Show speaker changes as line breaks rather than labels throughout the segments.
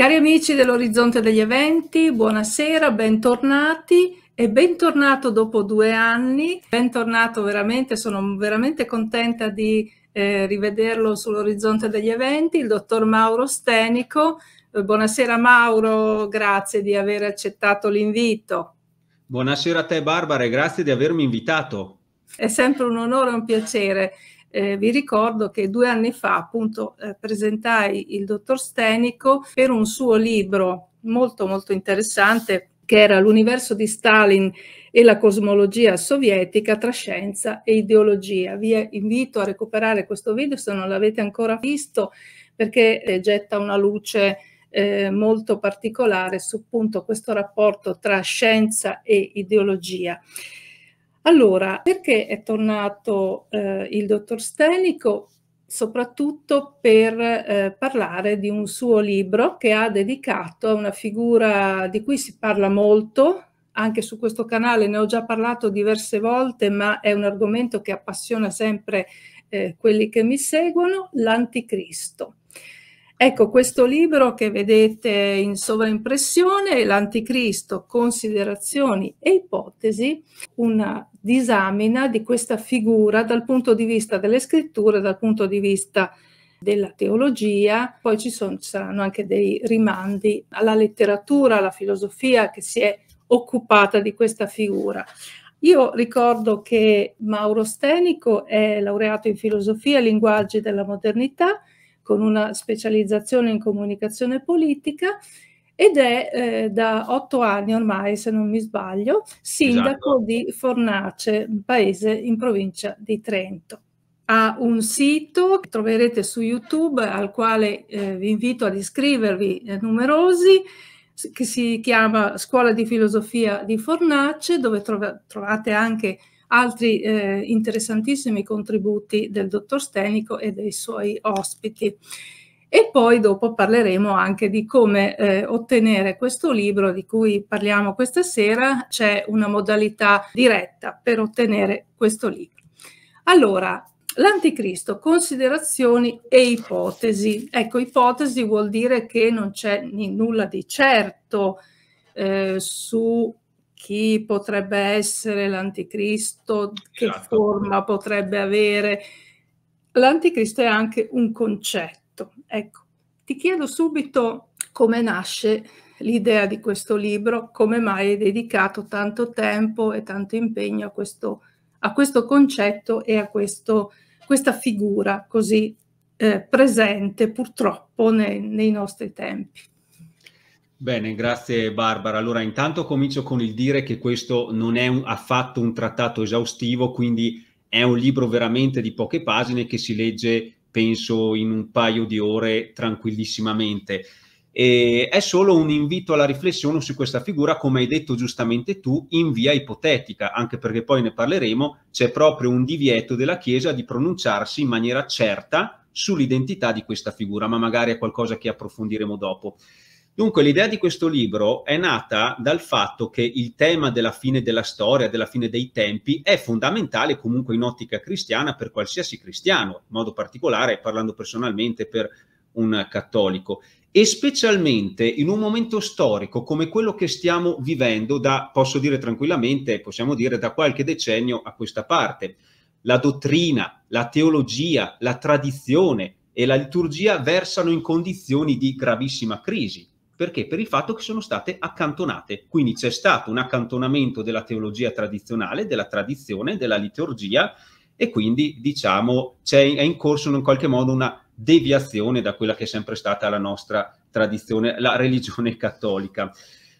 Cari amici dell'Orizzonte degli Eventi, buonasera, bentornati e bentornato dopo due anni, bentornato veramente, sono veramente contenta di eh, rivederlo sull'Orizzonte degli Eventi, il dottor Mauro Stenico. Eh, buonasera Mauro, grazie di aver accettato l'invito.
Buonasera a te Barbara e grazie di avermi invitato.
È sempre un onore e un piacere. Eh, vi ricordo che due anni fa appunto eh, presentai il dottor Stenico per un suo libro molto molto interessante che era L'universo di Stalin e la cosmologia sovietica tra scienza e ideologia. Vi invito a recuperare questo video se non l'avete ancora visto perché eh, getta una luce eh, molto particolare su appunto questo rapporto tra scienza e ideologia. Allora, perché è tornato eh, il dottor Stenico? Soprattutto per eh, parlare di un suo libro che ha dedicato a una figura di cui si parla molto, anche su questo canale ne ho già parlato diverse volte, ma è un argomento che appassiona sempre eh, quelli che mi seguono, l'anticristo. Ecco, questo libro che vedete in sovraimpressione, L'Anticristo, considerazioni e ipotesi, una disamina di questa figura dal punto di vista delle scritture, dal punto di vista della teologia, poi ci, sono, ci saranno anche dei rimandi alla letteratura, alla filosofia che si è occupata di questa figura. Io ricordo che Mauro Stenico è laureato in filosofia e linguaggi della modernità con una specializzazione in comunicazione politica ed è eh, da otto anni ormai, se non mi sbaglio, sindaco esatto. di Fornace, un paese in provincia di Trento. Ha un sito che troverete su YouTube al quale eh, vi invito ad iscrivervi eh, numerosi, che si chiama Scuola di Filosofia di Fornace, dove trova, trovate anche altri eh, interessantissimi contributi del dottor Stenico e dei suoi ospiti. E poi dopo parleremo anche di come eh, ottenere questo libro di cui parliamo questa sera. C'è una modalità diretta per ottenere questo libro. Allora, L'anticristo, considerazioni e ipotesi. Ecco, ipotesi vuol dire che non c'è nulla di certo eh, su chi potrebbe essere l'anticristo, che esatto. forma potrebbe avere. L'anticristo è anche un concetto. Ecco, ti chiedo subito come nasce l'idea di questo libro, come mai hai dedicato tanto tempo e tanto impegno a questo, a questo concetto e a questo, questa figura così eh, presente purtroppo nei, nei nostri tempi.
Bene, grazie Barbara. Allora intanto comincio con il dire che questo non è un, affatto un trattato esaustivo, quindi è un libro veramente di poche pagine che si legge, penso, in un paio di ore tranquillissimamente. E è solo un invito alla riflessione su questa figura, come hai detto giustamente tu, in via ipotetica, anche perché poi ne parleremo, c'è proprio un divieto della Chiesa di pronunciarsi in maniera certa sull'identità di questa figura, ma magari è qualcosa che approfondiremo dopo. Dunque l'idea di questo libro è nata dal fatto che il tema della fine della storia, della fine dei tempi, è fondamentale comunque in ottica cristiana per qualsiasi cristiano, in modo particolare parlando personalmente per un cattolico e specialmente in un momento storico come quello che stiamo vivendo da, posso dire tranquillamente, possiamo dire da qualche decennio a questa parte. La dottrina, la teologia, la tradizione e la liturgia versano in condizioni di gravissima crisi. Perché? Per il fatto che sono state accantonate. Quindi c'è stato un accantonamento della teologia tradizionale, della tradizione, della liturgia e quindi diciamo c'è, è in corso in qualche modo una deviazione da quella che è sempre stata la nostra tradizione, la religione cattolica.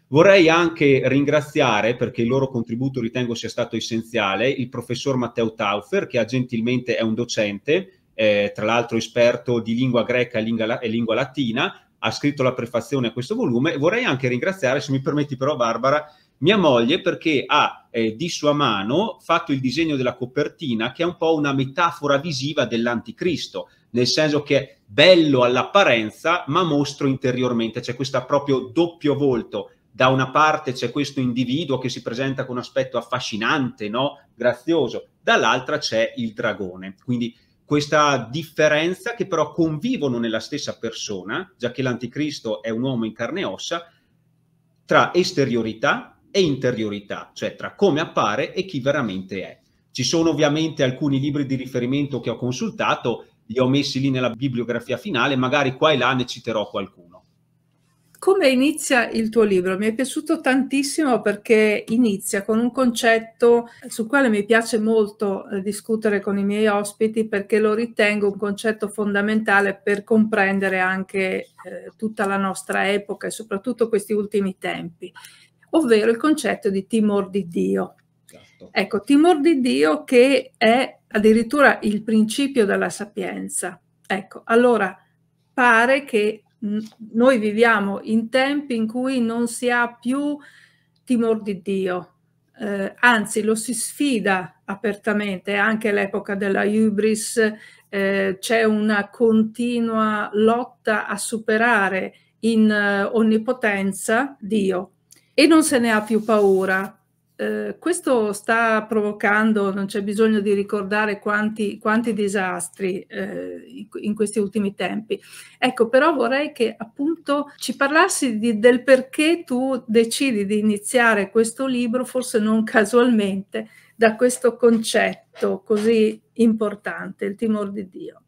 Vorrei anche ringraziare, perché il loro contributo ritengo sia stato essenziale, il professor Matteo Taufer, che gentilmente è un docente, eh, tra l'altro esperto di lingua greca e lingua, e lingua latina, ha scritto la prefazione a questo volume. Vorrei anche ringraziare, se mi permetti però Barbara, mia moglie perché ha eh, di sua mano fatto il disegno della copertina che è un po' una metafora visiva dell'anticristo, nel senso che è bello all'apparenza ma mostro interiormente, c'è questo proprio doppio volto. Da una parte c'è questo individuo che si presenta con un aspetto affascinante, no? grazioso, dall'altra c'è il dragone. Quindi questa differenza che però convivono nella stessa persona, già che l'anticristo è un uomo in carne e ossa, tra esteriorità e interiorità, cioè tra come appare e chi veramente è. Ci sono ovviamente alcuni libri di riferimento che ho consultato, li ho messi lì nella bibliografia finale, magari qua e là ne citerò qualcuno.
Come inizia il tuo libro? Mi è piaciuto tantissimo perché inizia con un concetto sul quale mi piace molto eh, discutere con i miei ospiti perché lo ritengo un concetto fondamentale per comprendere anche eh, tutta la nostra epoca e soprattutto questi ultimi tempi, ovvero il concetto di timor di Dio. Certo. Ecco, timor di Dio che è addirittura il principio della sapienza. Ecco, allora pare che noi viviamo in tempi in cui non si ha più timor di Dio, eh, anzi lo si sfida apertamente, anche l'epoca della Ibris eh, c'è una continua lotta a superare in eh, onnipotenza Dio e non se ne ha più paura eh, questo sta provocando, non c'è bisogno di ricordare quanti, quanti disastri eh, in questi ultimi tempi. Ecco, però vorrei che appunto ci parlassi di, del perché tu decidi di iniziare questo libro, forse non casualmente, da questo concetto così importante, il timore di Dio.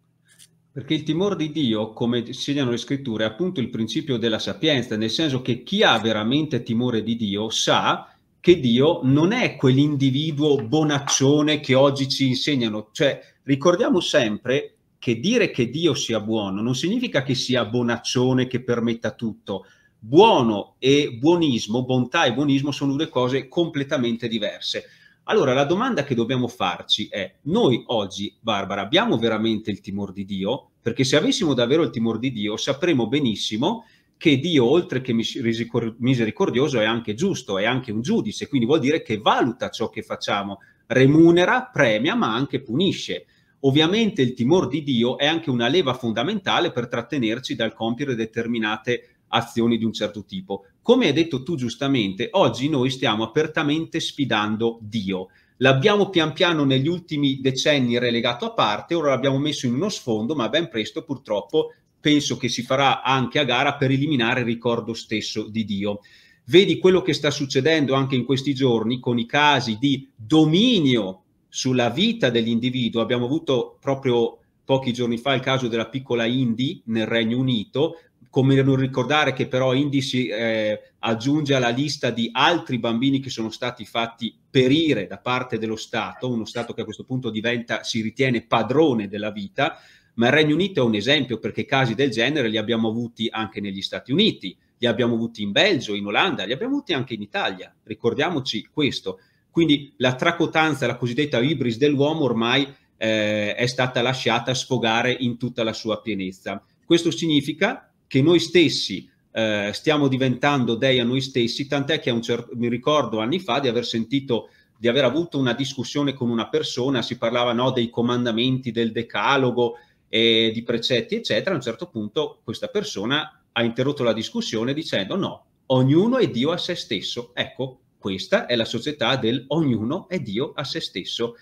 Perché il timore di Dio, come insegnano le scritture, è appunto il principio della sapienza, nel senso che chi ha veramente timore di Dio sa che Dio non è quell'individuo bonaccione che oggi ci insegnano. Cioè, ricordiamo sempre che dire che Dio sia buono non significa che sia bonaccione che permetta tutto. Buono e buonismo, bontà e buonismo sono due cose completamente diverse. Allora la domanda che dobbiamo farci è, noi oggi, Barbara, abbiamo veramente il timore di Dio? Perché se avessimo davvero il timore di Dio sapremmo benissimo che Dio, oltre che misericordioso, è anche giusto, è anche un giudice, quindi vuol dire che valuta ciò che facciamo, remunera, premia, ma anche punisce. Ovviamente il timore di Dio è anche una leva fondamentale per trattenerci dal compiere determinate azioni di un certo tipo. Come hai detto tu giustamente, oggi noi stiamo apertamente sfidando Dio. L'abbiamo pian piano negli ultimi decenni relegato a parte, ora l'abbiamo messo in uno sfondo, ma ben presto purtroppo penso che si farà anche a gara per eliminare il ricordo stesso di Dio. Vedi quello che sta succedendo anche in questi giorni con i casi di dominio sulla vita dell'individuo. Abbiamo avuto proprio pochi giorni fa il caso della piccola Indy nel Regno Unito, come non ricordare che però Indy si eh, aggiunge alla lista di altri bambini che sono stati fatti perire da parte dello Stato, uno Stato che a questo punto diventa, si ritiene padrone della vita, ma il Regno Unito è un esempio perché casi del genere li abbiamo avuti anche negli Stati Uniti, li abbiamo avuti in Belgio, in Olanda, li abbiamo avuti anche in Italia, ricordiamoci questo. Quindi la tracotanza, la cosiddetta ibris dell'uomo ormai eh, è stata lasciata sfogare in tutta la sua pienezza. Questo significa che noi stessi eh, stiamo diventando dei a noi stessi, tant'è che cer- mi ricordo anni fa di aver sentito di aver avuto una discussione con una persona, si parlava no, dei comandamenti del decalogo, eh, di precetti, eccetera, a un certo punto questa persona ha interrotto la discussione dicendo no, ognuno è Dio a se stesso. Ecco, questa è la società del ognuno è Dio a se stesso.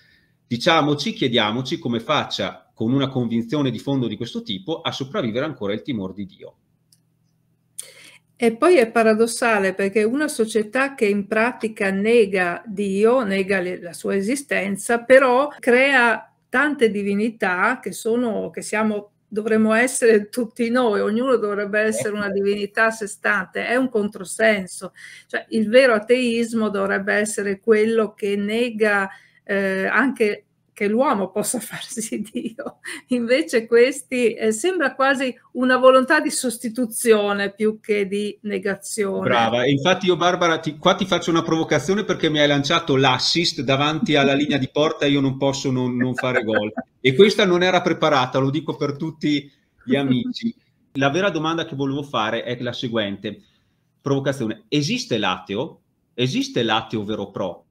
Diciamoci, chiediamoci come faccia con una convinzione di fondo di questo tipo a sopravvivere ancora il timore di Dio.
E poi è paradossale perché una società che in pratica nega Dio, nega la sua esistenza, però crea tante divinità che sono, che siamo, dovremmo essere tutti noi, ognuno dovrebbe essere una divinità a sé stante, è un controsenso. Cioè, il vero ateismo dovrebbe essere quello che nega eh, anche che l'uomo possa farsi Dio. Invece questi eh, sembra quasi una volontà di sostituzione più che di negazione.
Brava, infatti io Barbara ti, qua ti faccio una provocazione perché mi hai lanciato l'assist davanti alla linea di porta io non posso non, non fare gol. E questa non era preparata, lo dico per tutti gli amici. La vera domanda che volevo fare è la seguente. Provocazione, esiste l'ateo? Esiste l'ateo vero, pro,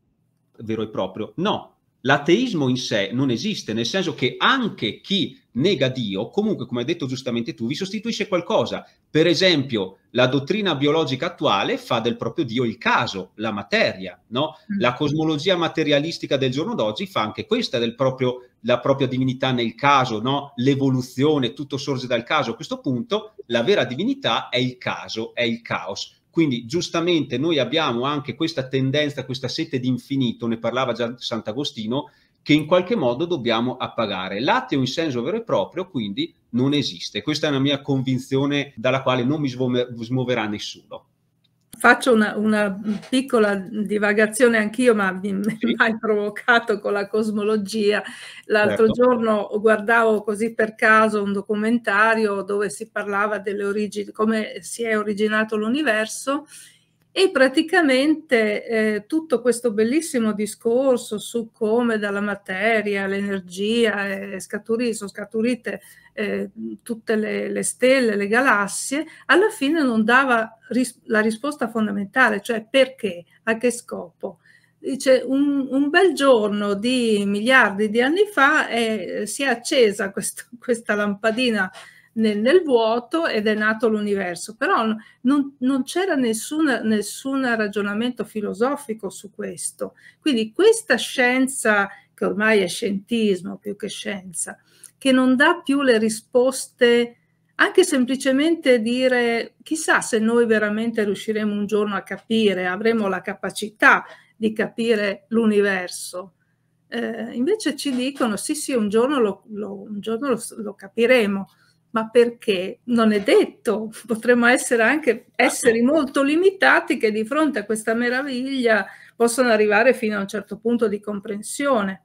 vero e proprio? No, l'ateismo in sé non esiste, nel senso che anche chi nega Dio, comunque, come hai detto giustamente tu, vi sostituisce qualcosa. Per esempio, la dottrina biologica attuale fa del proprio Dio il caso, la materia, no? Mm. La cosmologia materialistica del giorno d'oggi fa anche questa del proprio, la propria divinità nel caso, no? L'evoluzione, tutto sorge dal caso. A questo punto la vera divinità è il caso, è il caos. Quindi giustamente noi abbiamo anche questa tendenza, questa sete di infinito, ne parlava già Sant'Agostino, che in qualche modo dobbiamo appagare. L'atteo in senso vero e proprio quindi non esiste. Questa è una mia convinzione dalla quale non mi smuoverà nessuno
faccio una, una piccola divagazione anch'io, ma mi, mi hai provocato con la cosmologia. L'altro certo. giorno guardavo così per caso un documentario dove si parlava delle origini, come si è originato l'universo e praticamente eh, tutto questo bellissimo discorso su come dalla materia, l'energia, eh, sono scaturite eh, tutte le, le, stelle, le galassie, alla fine non dava ris- la risposta fondamentale, cioè perché, a che scopo. Dice, un, un bel giorno di miliardi di anni fa eh, si è accesa questo, questa lampadina nel, nel vuoto ed è nato l'universo, però non, non c'era nessun, nessun ragionamento filosofico su questo. Quindi questa scienza, che ormai è scientismo più che scienza, che non dà più le risposte anche semplicemente dire chissà se noi veramente riusciremo un giorno a capire, avremo la capacità di capire l'universo. Eh, invece ci dicono sì sì un giorno lo, lo, un giorno lo, lo capiremo, ma perché non è detto, potremmo essere anche esseri molto limitati che di fronte a questa meraviglia possono arrivare fino a un certo punto di comprensione.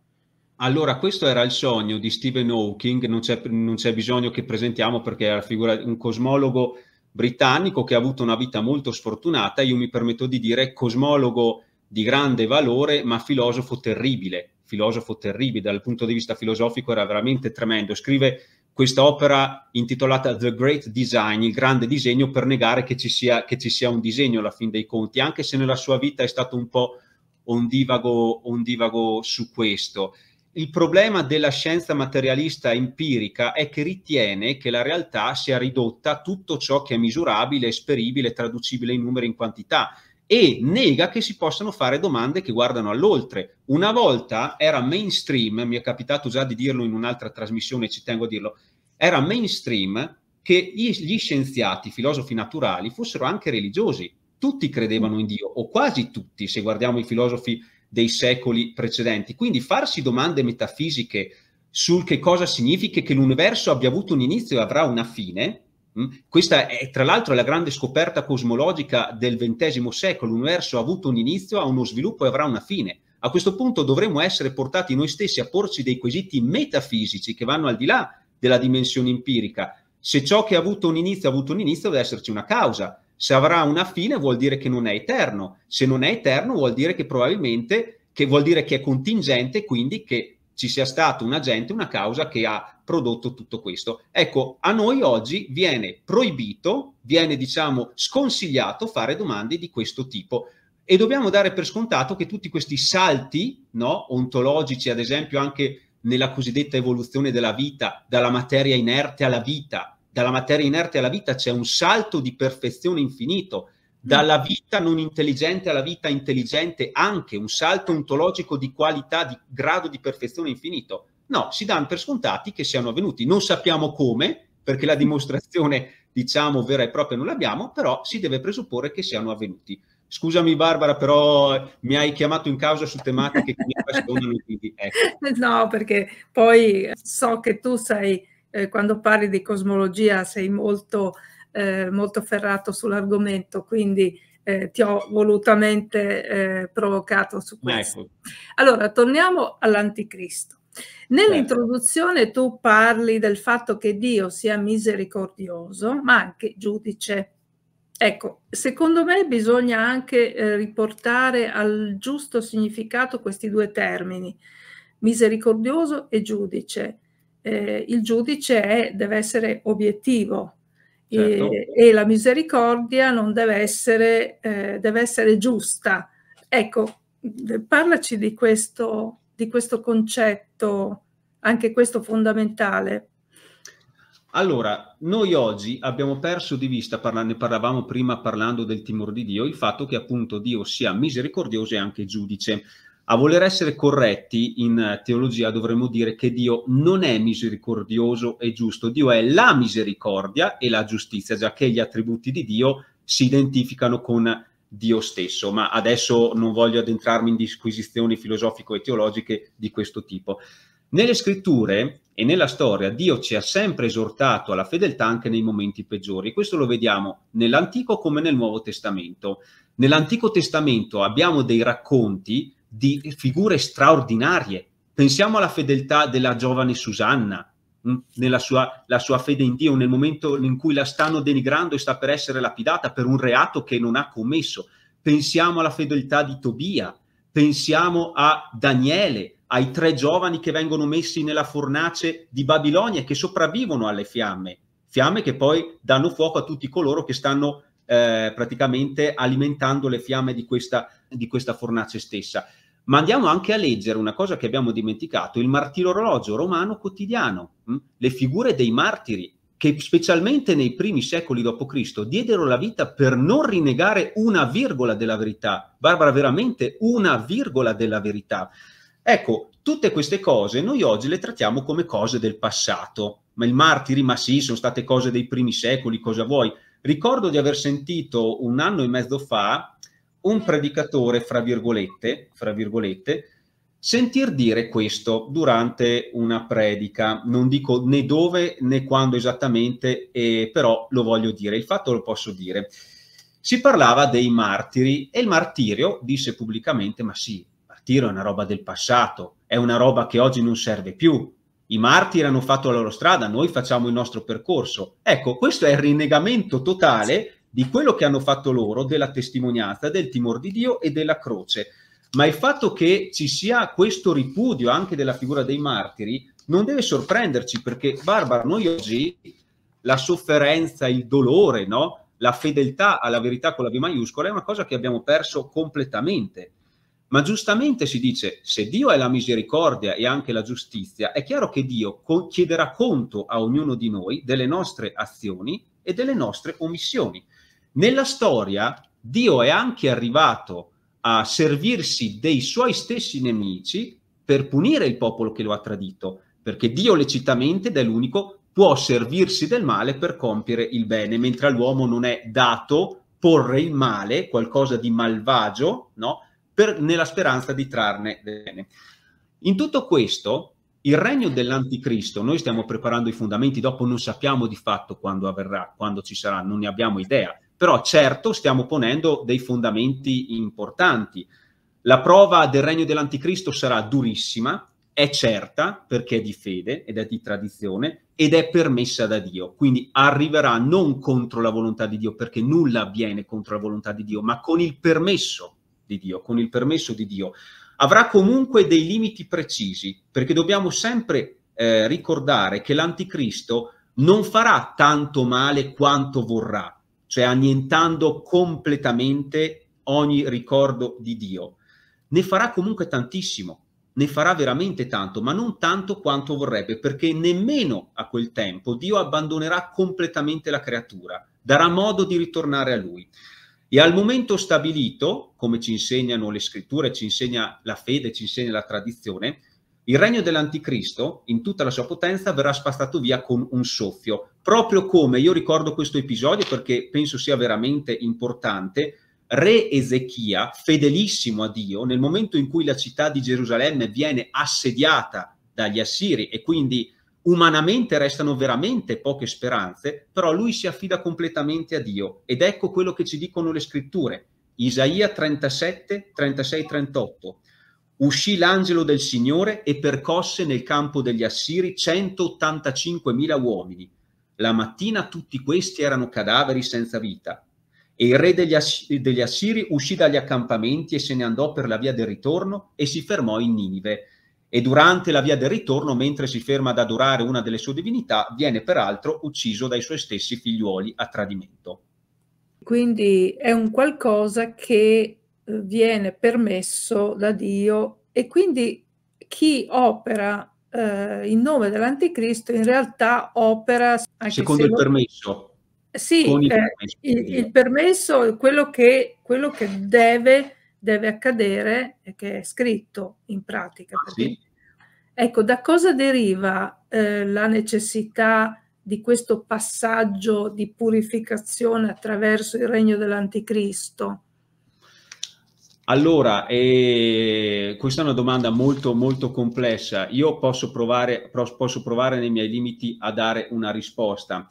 Allora, questo era il sogno di Stephen Hawking, non c'è, non c'è bisogno che presentiamo perché era figura, un cosmologo britannico che ha avuto una vita molto sfortunata, io mi permetto di dire cosmologo di grande valore, ma filosofo terribile, filosofo terribile dal punto di vista filosofico era veramente tremendo. Scrive questa opera intitolata The Great Design, il grande disegno, per negare che ci, sia, che ci sia un disegno alla fin dei conti, anche se nella sua vita è stato un po' ondivago, ondivago su questo. Il problema della scienza materialista empirica è che ritiene che la realtà sia ridotta a tutto ciò che è misurabile, esperibile, traducibile in numeri in quantità e nega che si possano fare domande che guardano all'oltre. Una volta era mainstream, mi è capitato già di dirlo in un'altra trasmissione, ci tengo a dirlo, era mainstream che gli scienziati, filosofi naturali, fossero anche religiosi. Tutti credevano in Dio, o quasi tutti, se guardiamo i filosofi dei secoli precedenti. Quindi farsi domande metafisiche sul che cosa significa che l'universo abbia avuto un inizio e avrà una fine, Mm? Questa è tra l'altro la grande scoperta cosmologica del XX secolo. L'universo ha avuto un inizio, ha uno sviluppo e avrà una fine. A questo punto dovremmo essere portati noi stessi a porci dei quesiti metafisici che vanno al di là della dimensione empirica. Se ciò che ha avuto un inizio ha avuto un inizio, deve esserci una causa. Se avrà una fine vuol dire che non è eterno. Se non è eterno vuol dire che probabilmente che vuol dire che è contingente, quindi che ci sia stato un agente, una causa che ha prodotto tutto questo. Ecco, a noi oggi viene proibito, viene diciamo sconsigliato fare domande di questo tipo e dobbiamo dare per scontato che tutti questi salti no, ontologici, ad esempio anche nella cosiddetta evoluzione della vita, dalla materia inerte alla vita, dalla materia inerte alla vita c'è un salto di perfezione infinito, mm. dalla vita non intelligente alla vita intelligente anche un salto ontologico di qualità, di grado di perfezione infinito. No, si danno per scontati che siano avvenuti. Non sappiamo come, perché la dimostrazione, diciamo, vera e propria non l'abbiamo, però si deve presupporre che siano avvenuti. Scusami Barbara, però eh, mi hai chiamato in causa su tematiche che mi appassionano. ecco.
No, perché poi so che tu sei, eh, quando parli di cosmologia, sei molto, eh, molto ferrato sull'argomento, quindi eh, ti ho volutamente eh, provocato su questo. Ecco. Allora, torniamo all'anticristo. Certo. Nell'introduzione tu parli del fatto che Dio sia misericordioso, ma anche giudice. Ecco, secondo me bisogna anche eh, riportare al giusto significato questi due termini, misericordioso e giudice. Eh, il giudice è, deve essere obiettivo certo. e, e, la misericordia non deve essere, eh, deve essere giusta. Ecco, mm, parlaci di questo di questo concetto, anche questo fondamentale?
Allora, noi oggi abbiamo perso di vista, parla- ne parlavamo prima parlando del timore di Dio, il fatto che appunto Dio sia misericordioso e anche giudice. A voler essere corretti in teologia dovremmo dire che Dio non è misericordioso e giusto, Dio è la misericordia e la giustizia, già che gli attributi di Dio si identificano con Dio stesso, ma adesso non voglio addentrarmi in disquisizioni filosofico-teologiche di questo tipo. Nelle scritture e nella storia Dio ci ha sempre esortato alla fedeltà anche nei momenti peggiori. Questo lo vediamo nell'Antico come nel Nuovo Testamento. Nell'Antico Testamento abbiamo dei racconti di figure straordinarie. Pensiamo alla fedeltà della giovane Susanna, Mm, nella sua, la sua fede in Dio, nel momento in cui la stanno denigrando e sta per essere lapidata per un reato che non ha commesso. Pensiamo alla fedeltà di Tobia, pensiamo a Daniele, ai tre giovani che vengono messi nella fornace di Babilonia e che sopravvivono alle fiamme, fiamme che poi danno fuoco a tutti coloro che stanno eh, praticamente alimentando le fiamme di questa, di questa fornace stessa. Ma andiamo anche a leggere una cosa che abbiamo dimenticato, il martirologio romano quotidiano, hm? le figure dei martiri che specialmente nei primi secoli d.C. diedero la vita per non rinnegare una virgola della verità. Barbara, veramente una virgola della verità. Ecco, tutte queste cose noi oggi le trattiamo come cose del passato. Ma i martiri, ma sì, sono state cose dei primi secoli, cosa vuoi? Ricordo di aver sentito un anno e mezzo fa un predicatore, fra virgolette, fra virgolette, sentir dire questo durante una predica, non dico né dove né quando esattamente, eh, però lo voglio dire, il fatto lo posso dire. Si parlava dei martiri e il martirio disse pubblicamente, ma sì, il martirio è una roba del passato, è una roba che oggi non serve più. I martiri hanno fatto la loro strada, noi facciamo il nostro percorso. Ecco, questo è il rinnegamento totale di quello che hanno fatto loro, della testimonianza, del timor di Dio e della croce. Ma il fatto che ci sia questo ripudio anche della figura dei martiri non deve sorprenderci perché, Barbara, noi oggi la sofferenza, il dolore, no? la fedeltà alla verità con la V maiuscola è una cosa che abbiamo perso completamente. Ma giustamente si dice, se Dio è la misericordia e anche la giustizia, è chiaro che Dio chiederà conto a ognuno di noi delle nostre azioni e delle nostre omissioni. Nella storia Dio è anche arrivato a servirsi dei suoi stessi nemici per punire il popolo che lo ha tradito, perché Dio lecitamente, ed è l'unico, può servirsi del male per compiere il bene, mentre all'uomo non è dato porre il male, qualcosa di malvagio, no? per, nella speranza di trarne bene. In tutto questo, il regno dell'anticristo, noi stiamo preparando i fondamenti, dopo non sappiamo di fatto quando avverrà, quando ci sarà, non ne abbiamo idea. Però certo stiamo ponendo dei fondamenti importanti. La prova del regno dell'anticristo sarà durissima, è certa perché è di fede ed è di tradizione ed è permessa da Dio. Quindi arriverà non contro la volontà di Dio, perché nulla avviene contro la volontà di Dio, ma con il permesso di Dio, con il permesso di Dio. Avrà comunque dei limiti precisi, perché dobbiamo sempre eh, ricordare che l'anticristo non farà tanto male quanto vorrà, cioè annientando completamente ogni ricordo di Dio. Ne farà comunque tantissimo, ne farà veramente tanto, ma non tanto quanto vorrebbe, perché nemmeno a quel tempo Dio abbandonerà completamente la creatura, darà modo di ritornare a lui. E al momento stabilito, come ci insegnano le scritture, ci insegna la fede, ci insegna la tradizione, il regno dell'anticristo, in tutta la sua potenza, verrà spazzato via con un soffio. Proprio come, io ricordo questo episodio perché penso sia veramente importante, re Ezechia, fedelissimo a Dio, nel momento in cui la città di Gerusalemme viene assediata dagli assiri e quindi umanamente restano veramente poche speranze, però lui si affida completamente a Dio ed ecco quello che ci dicono le scritture. Isaia 37, 36, 38. Uscì l'angelo del Signore e percosse nel campo degli Assiri 185.000 uomini. La mattina tutti questi erano cadaveri senza vita. E il re degli, Ass- degli Assiri uscì dagli accampamenti e se ne andò per la via del ritorno e si fermò in Ninive. E durante la via del ritorno, mentre si ferma ad adorare una delle sue divinità, viene peraltro ucciso dai suoi stessi figliuoli a tradimento.
Quindi è un qualcosa che viene permesso da Dio e quindi chi opera eh, in nome dell'anticristo in realtà opera secondo se il lo...
permesso.
Sì, il, eh, permesso il, il, permesso è quello che, quello che deve, deve, accadere e che è scritto in pratica. Ah, sì. Ecco, da cosa deriva eh, la necessità di questo passaggio di purificazione attraverso il regno dell'anticristo?
Allora, eh, questa è una domanda molto molto complessa. Io posso provare, posso provare nei miei limiti a dare una risposta.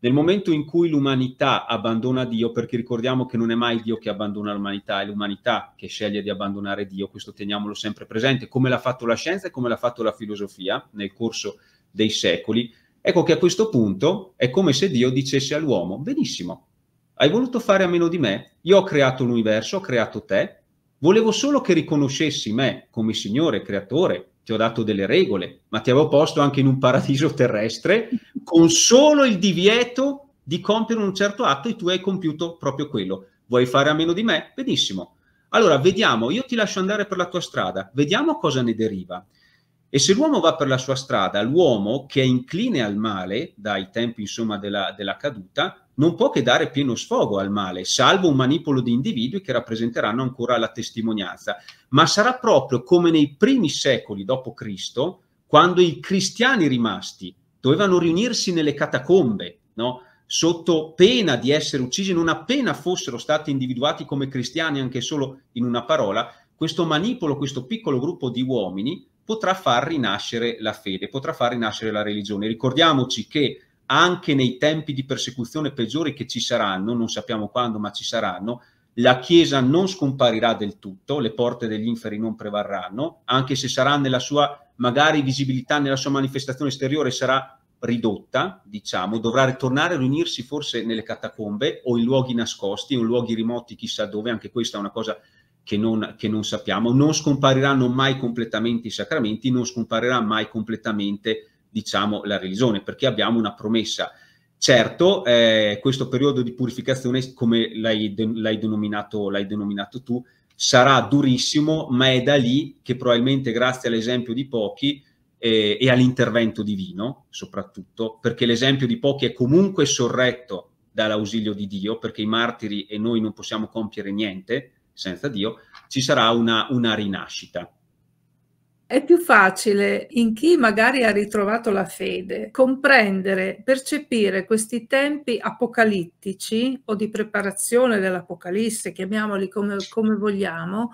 Nel momento in cui l'umanità abbandona Dio, perché ricordiamo che non è mai Dio che abbandona l'umanità, è l'umanità che sceglie di abbandonare Dio, questo teniamolo sempre presente, come l'ha fatto la scienza e come l'ha fatto la filosofia nel corso dei secoli, ecco che a questo punto è come se Dio dicesse all'uomo, benissimo, hai voluto fare a meno di me, io ho creato l'universo, ho creato te, Volevo solo che riconoscessi me come Signore, Creatore, ti ho dato delle regole, ma ti avevo posto anche in un paradiso terrestre con solo il divieto di compiere un certo atto e tu hai compiuto proprio quello. Vuoi fare a meno di me? Benissimo. Allora, vediamo, io ti lascio andare per la tua strada, vediamo cosa ne deriva. E se l'uomo va per la sua strada, l'uomo che è incline al male, dai tempi insomma della, della caduta, non può che dare pieno sfogo al male, salvo un manipolo di individui che rappresenteranno ancora la testimonianza. Ma sarà proprio come nei primi secoli dopo Cristo, quando i cristiani rimasti dovevano riunirsi nelle catacombe, no? sotto pena di essere uccisi, non appena fossero stati individuati come cristiani anche solo in una parola, questo manipolo, questo piccolo gruppo di uomini potrà far rinascere la fede, potrà far rinascere la religione. Ricordiamoci che anche nei tempi di persecuzione peggiori che ci saranno, non sappiamo quando, ma ci saranno, la Chiesa non scomparirà del tutto, le porte degli inferi non prevarranno, anche se sarà nella sua, magari visibilità nella sua manifestazione esteriore sarà ridotta, diciamo, dovrà ritornare a riunirsi forse nelle catacombe o in luoghi nascosti o in luoghi remoti chissà dove, anche questa è una cosa che non, che non sappiamo, non scompariranno mai completamente i sacramenti, non scomparirà mai completamente diciamo, la religione, perché abbiamo una promessa. Certo, eh, questo periodo di purificazione, come l'hai, l'hai, denominato, l'hai denominato tu, sarà durissimo, ma è da lì che probabilmente grazie all'esempio di pochi, eh, e all'intervento divino, soprattutto, perché l'esempio di pochi è comunque sorretto dall'ausilio di Dio, perché i martiri e noi non possiamo compiere niente senza Dio, ci sarà una, una rinascita.
È più facile in chi magari ha ritrovato la fede comprendere, percepire questi tempi apocalittici o di preparazione dell'Apocalisse, chiamiamoli come, come vogliamo,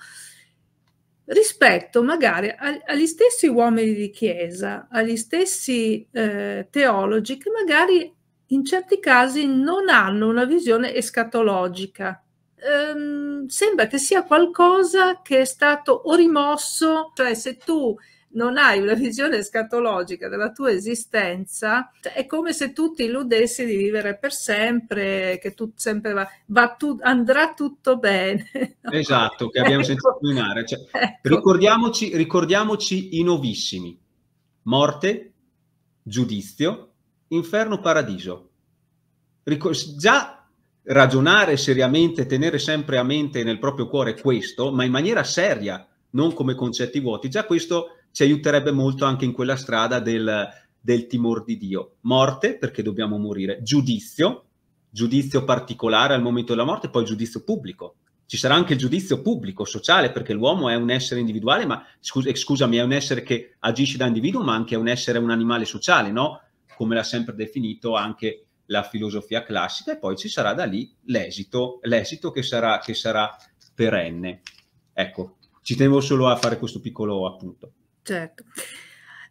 rispetto magari agli stessi uomini di chiesa, agli stessi eh, teologi che magari in certi casi non hanno una visione escatologica ehm, sembra che sia qualcosa che è stato o rimosso, cioè se tu non hai una visione scatologica della tua esistenza, è come se tu ti illudessi di vivere per sempre, che tu sempre va, va tu, andrà tutto bene.
No? Esatto, che abbiamo ecco, sentito nominare. Cioè, ecco. ricordiamoci, ricordiamoci i novissimi. Morte, giudizio, inferno, paradiso. Ricor- già ragionare seriamente, tenere sempre a mente nel proprio cuore questo, ma in maniera seria, non come concetti vuoti. Già questo ci aiuterebbe molto anche in quella strada del, del timor di Dio. Morte, perché dobbiamo morire, giudizio, giudizio particolare al momento della morte, poi giudizio pubblico. Ci sarà anche il giudizio pubblico, sociale, perché l'uomo è un essere individuale, ma eh, scusami, è un essere che agisce da individuo, ma anche è un essere, un animale sociale, no? Come l'ha sempre definito anche la filosofia classica e poi ci sarà da lì l'esito, l'esito che sarà, che sarà perenne. Ecco, ci tenevo solo a fare questo piccolo appunto.
Certo.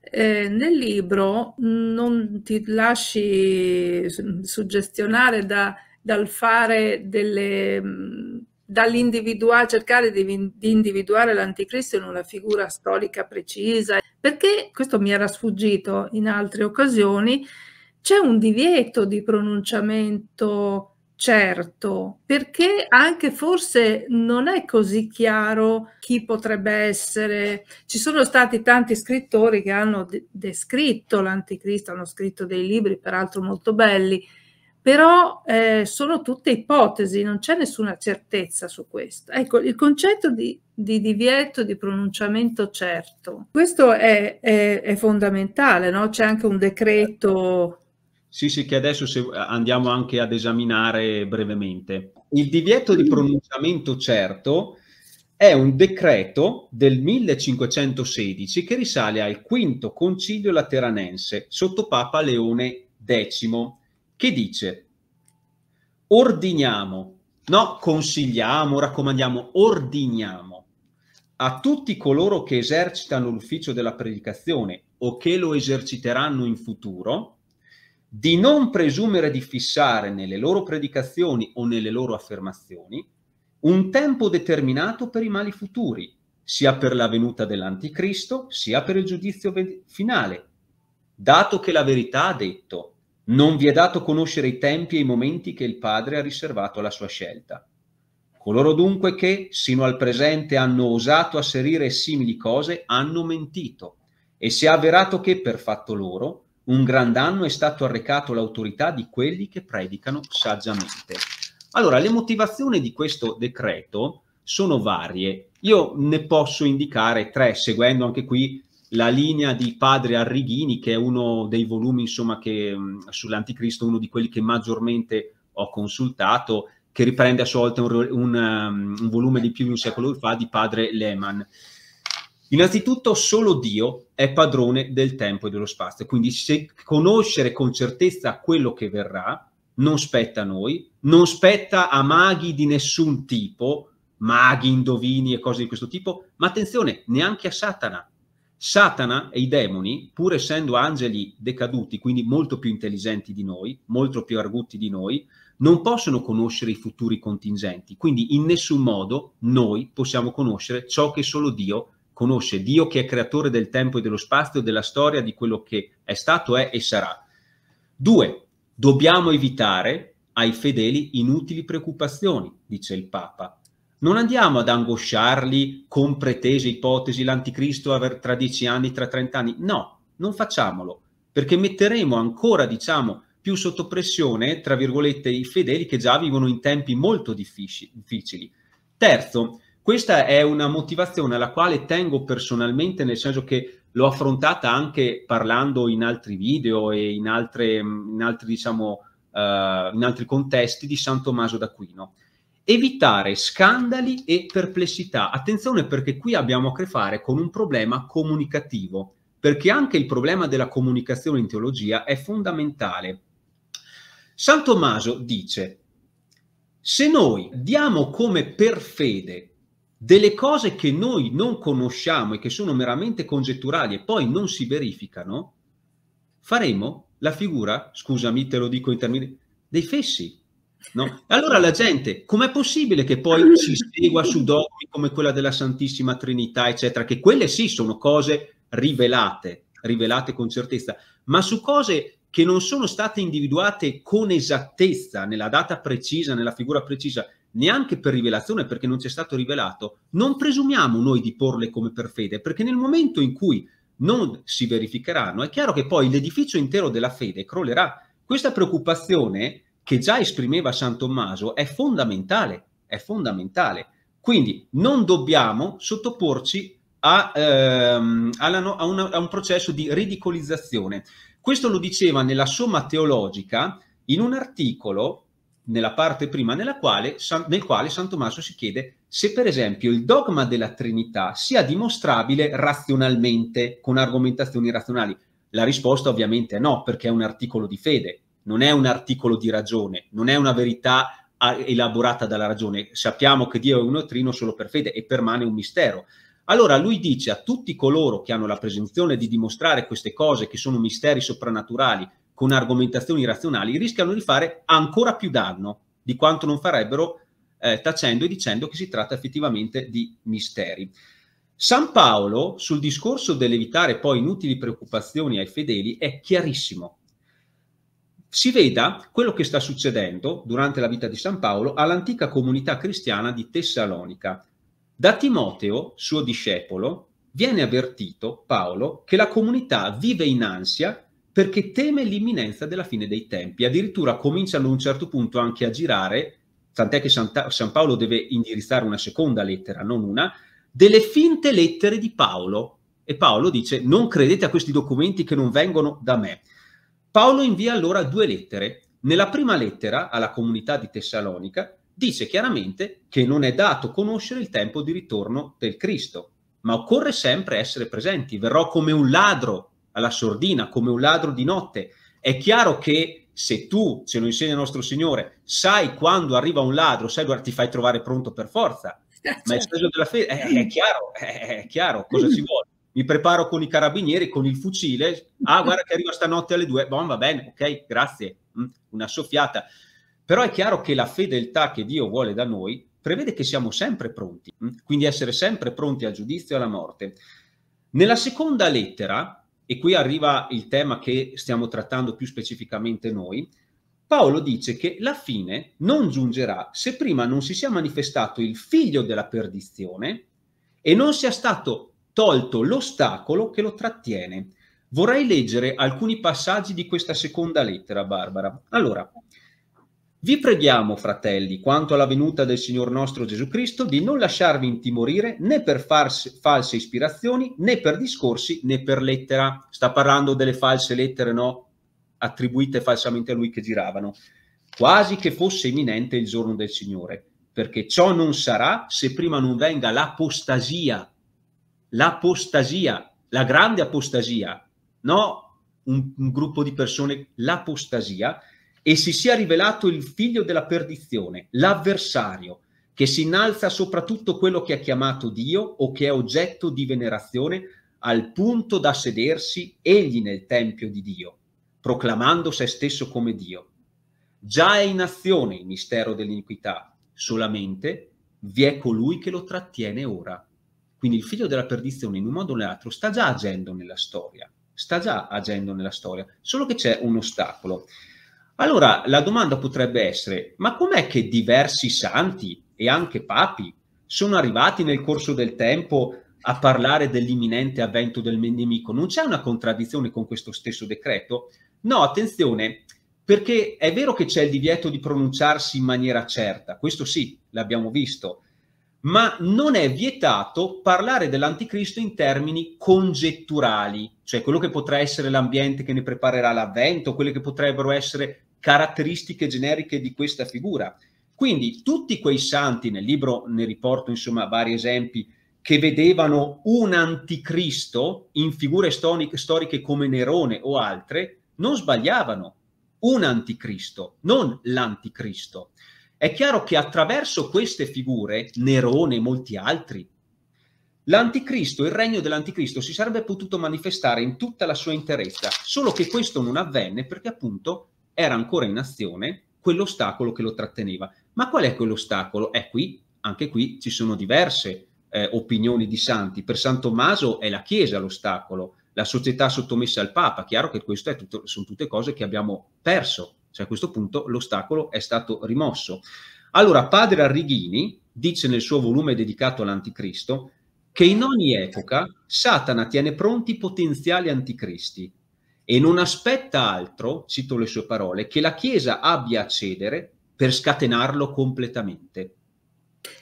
Eh, nel libro non ti lasci suggestionare da, dal fare delle mm, dall'individuare, cercare di, di, individuare l'anticristo in una figura storica precisa, perché questo mi era sfuggito in altre occasioni, c'è un divieto di pronunciamento certo, perché anche forse non è così chiaro chi potrebbe essere. Ci sono stati tanti scrittori che hanno de- descritto l'anticristo, hanno scritto dei libri peraltro molto belli, però eh, sono tutte ipotesi, non c'è nessuna certezza su questo. Ecco, il concetto di, di divieto di pronunciamento certo, questo è, è, è fondamentale, no? c'è anche un
decreto sì, sì, che adesso eh, andiamo anche ad esaminare brevemente. Il divieto di mm. pronunciamento certo è un decreto del 1516 che risale al V concilio lateranense sotto Papa Leone X, che dice ordiniamo, no consigliamo, raccomandiamo, ordiniamo a tutti coloro che esercitano l'ufficio della predicazione o che lo eserciteranno in futuro, di non presumere di fissare nelle loro predicazioni o nelle loro affermazioni un tempo determinato per i mali futuri, sia per la venuta dell'anticristo, sia per il giudizio finale, dato che la verità ha detto, non vi è dato conoscere i tempi e i momenti che il Padre ha riservato alla sua scelta. Coloro dunque che, sino al presente, hanno osato asserire simili cose, hanno mentito, e si è avverato che, per fatto loro, un gran danno è stato arrecato all'autorità di quelli che predicano saggiamente. Allora, le motivazioni di questo decreto sono varie. Io ne posso indicare tre, seguendo anche qui la linea di padre Arrighini, che è uno dei volumi, insomma, che mm, sull'anticristo, uno di quelli che maggiormente ho consultato, che riprende a sua volta un, un, ehm, un volume di più di un secolo fa di padre Lehman. Innanzitutto solo Dio è padrone del tempo e dello spazio, quindi se conoscere con certezza quello che verrà non spetta a noi, non spetta a maghi di nessun tipo, maghi, indovini e cose di questo tipo, ma attenzione, neanche a Satana. Satana e i demoni, pur essendo angeli decaduti, quindi molto più intelligenti di noi, molto più arguti di noi, non possono conoscere i futuri contingenti, quindi in nessun modo noi possiamo conoscere ciò che solo Dio conosce conosce Dio che è creatore del tempo e dello spazio, della storia, di quello che è stato, è e sarà. Due, dobbiamo evitare ai fedeli inutili preoccupazioni, dice il Papa. Non andiamo ad angosciarli con pretese ipotesi l'anticristo tra dieci anni, tra trent'anni. No, non facciamolo, perché metteremo ancora, diciamo, più sotto pressione, tra virgolette, i fedeli che già vivono in tempi molto difficili. Terzo, questa è una motivazione alla quale tengo personalmente, nel senso che l'ho affrontata anche parlando in altri video e in, altre, in altri, diciamo, uh, in altri contesti di San Tommaso d'Aquino. Evitare scandali e perplessità. Attenzione perché qui abbiamo a che fare con un problema comunicativo, perché anche il problema della comunicazione in teologia è fondamentale. San Tommaso dice, se noi diamo come per fede delle cose che noi non conosciamo e che sono meramente congetturali e poi non si verificano, faremo la figura, scusami, te lo dico in termini, dei fessi. No? Allora la gente, com'è possibile che poi si segua su dogmi come quella della Santissima Trinità, eccetera, che quelle sì sono cose rivelate, rivelate con certezza, ma su cose che non sono state individuate con esattezza nella data precisa, nella figura precisa, neanche per rivelazione perché non ci è stato rivelato, non presumiamo noi di porle come per fede, perché nel momento in cui non si verificheranno, è chiaro che poi l'edificio intero della fede crollerà. Questa preoccupazione che già esprimeva San Tommaso è fondamentale, è fondamentale. Quindi non dobbiamo sottoporci a, ehm, no, a, una, a un processo di ridicolizzazione. Questo lo diceva nella Somma Teologica in un articolo nella parte prima quale, nel quale San Tommaso si chiede se per esempio il dogma della Trinità sia dimostrabile razionalmente con argomentazioni razionali. La risposta ovviamente è no, perché è un articolo di fede, non è un articolo di ragione, non è una verità ah, elaborata dalla ragione. Sappiamo che Dio è uno trino solo per fede e permane un mistero. Allora lui dice a tutti coloro che hanno la presunzione di dimostrare queste cose che sono misteri soprannaturali con argomentazioni razionali rischiano di fare ancora più danno di quanto non farebbero eh, tacendo e dicendo che si tratta effettivamente di misteri. San Paolo, sul discorso dell'evitare poi inutili preoccupazioni ai fedeli, è chiarissimo. Si veda quello che sta succedendo durante la vita di San Paolo all'antica comunità cristiana di Tessalonica. Da Timoteo, suo discepolo, viene avvertito Paolo che la comunità vive in ansia perché teme l'imminenza della fine dei tempi. Addirittura cominciano a un certo punto anche a girare, tant'è che San Paolo deve indirizzare una seconda lettera, non una, delle finte lettere di Paolo. E Paolo dice, non credete a questi documenti che non vengono da me. Paolo invia allora due lettere. Nella prima lettera alla comunità di Tessalonica dice chiaramente che non è dato conoscere il tempo di ritorno del Cristo, ma occorre sempre essere presenti. Verrò come un ladro alla sordina, come un ladro di notte. È chiaro che se tu, ce lo insegna il nostro Signore, sai quando arriva un ladro, sai guarda, ti fai trovare pronto per forza. Certo. Ma il saggio della fede è, è chiaro, è, è, chiaro cosa ci vuole. Mi preparo con i carabinieri, con il fucile. Ah, guarda che arriva stanotte alle due. Bon, va bene, ok, grazie. Mm, una soffiata. Però è chiaro che la fedeltà che Dio vuole da noi prevede che siamo sempre pronti, mm? quindi essere sempre pronti al giudizio e alla morte. Nella seconda lettera, e qui arriva il tema che stiamo trattando più specificamente noi, Paolo dice che la fine non giungerà se prima non si sia manifestato il figlio della perdizione e non sia stato tolto l'ostacolo che lo trattiene. Vorrei leggere alcuni passaggi di questa seconda lettera, Barbara. Allora, vi preghiamo, fratelli, quanto alla venuta del Signor nostro Gesù Cristo, di non lasciarvi intimorire né per farse, false ispirazioni, né per discorsi, né per lettera. Sta parlando delle false lettere, no? Attribuite falsamente a lui che giravano. Quasi che fosse imminente il giorno del Signore, perché ciò non sarà se prima non venga l'apostasia, l'apostasia, la grande apostasia, no? un, un gruppo di persone, l'apostasia, e si sia rivelato il figlio della perdizione, l'avversario, che si innalza soprattutto quello che è chiamato Dio o che è oggetto di venerazione, al punto da sedersi egli nel tempio di Dio, proclamando se stesso come Dio. Già è in azione il mistero dell'iniquità, solamente vi è colui che lo trattiene ora. Quindi il figlio della perdizione, in un modo o nell'altro, sta già agendo nella storia, sta già agendo nella storia, solo che c'è un ostacolo. Allora la domanda potrebbe essere, ma com'è che diversi santi e anche papi sono arrivati nel corso del tempo a parlare dell'imminente avvento del nemico? Non c'è una contraddizione con questo stesso decreto? No, attenzione, perché è vero che c'è il divieto di pronunciarsi in maniera certa, questo sì, l'abbiamo visto, ma non è vietato parlare dell'anticristo in termini congetturali, cioè quello che potrà essere l'ambiente che ne preparerà l'avvento, quelle che potrebbero essere caratteristiche generiche di questa figura. Quindi tutti quei santi, nel libro ne riporto insomma vari esempi, che vedevano un anticristo in figure storiche, come Nerone o altre, non sbagliavano, un anticristo, non l'anticristo. È chiaro che attraverso queste figure, Nerone e molti altri, l'anticristo, il regno dell'anticristo si sarebbe potuto manifestare in tutta la sua interezza, solo che questo non avvenne perché appunto era ancora in azione quell'ostacolo che lo tratteneva. Ma qual è quell'ostacolo? È qui, anche qui ci sono diverse eh, opinioni di santi. Per San Tommaso è la Chiesa l'ostacolo, la società sottomessa al Papa. Chiaro che queste sono tutte cose che abbiamo perso, cioè a questo punto l'ostacolo è stato rimosso. Allora, padre Arrighini dice nel suo volume dedicato all'anticristo che in ogni epoca Satana tiene pronti potenziali anticristi e non aspetta altro, cito le sue parole, che la Chiesa abbia a cedere per scatenarlo completamente.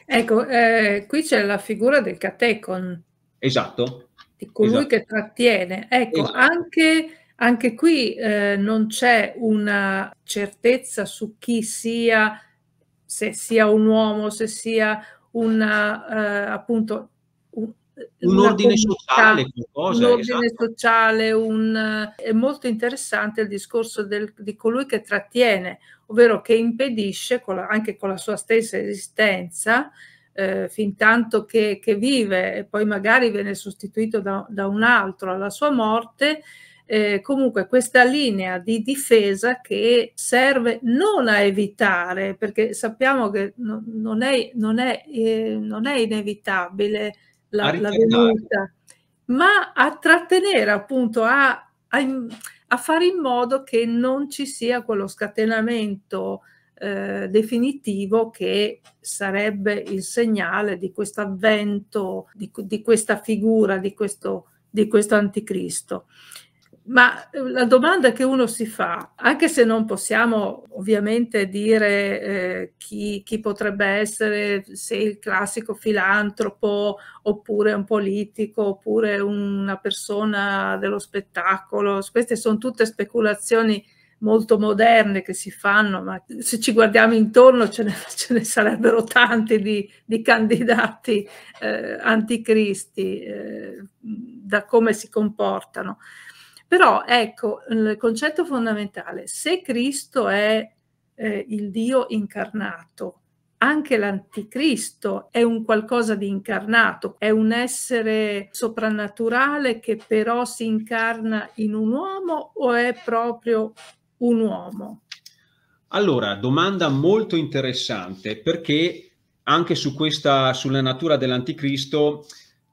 Ecco, eh, qui c'è la figura del catecon.
Esatto. Di colui esatto.
che trattiene. Ecco, esatto. anche, anche, qui eh, non c'è una certezza su chi sia, se sia un uomo, se sia una, eh, appunto, un ordine sociale,
qualcosa, un ordine
esatto. sociale, un, è molto interessante il discorso del, di colui che trattiene, ovvero che impedisce con la, anche con la sua stessa esistenza, eh, fin tanto che, che, vive e poi magari viene sostituito da, da un altro alla sua morte, eh, comunque questa linea di difesa che serve non a evitare, perché sappiamo che no, non, è, non, è, eh, non è inevitabile la, la venuta, ma a trattenere appunto, a, a, a, fare in modo che non ci sia quello scatenamento eh, definitivo che sarebbe il segnale di questo avvento, di, di questa figura, di questo, di questo anticristo. Ma eh, la domanda che uno si fa, anche se non possiamo ovviamente dire eh, chi, chi, potrebbe essere, se il classico filantropo oppure un politico oppure una persona dello spettacolo, queste sono tutte speculazioni molto moderne che si fanno, ma se ci guardiamo intorno ce ne, ce ne sarebbero tanti di, di candidati eh, anticristi eh, da come si comportano. Però ecco il concetto fondamentale, se Cristo è eh, il Dio incarnato, anche l'anticristo è un qualcosa di incarnato, è un essere soprannaturale che però si incarna in un uomo o è proprio un uomo?
Allora, domanda molto interessante perché anche su questa, sulla natura dell'anticristo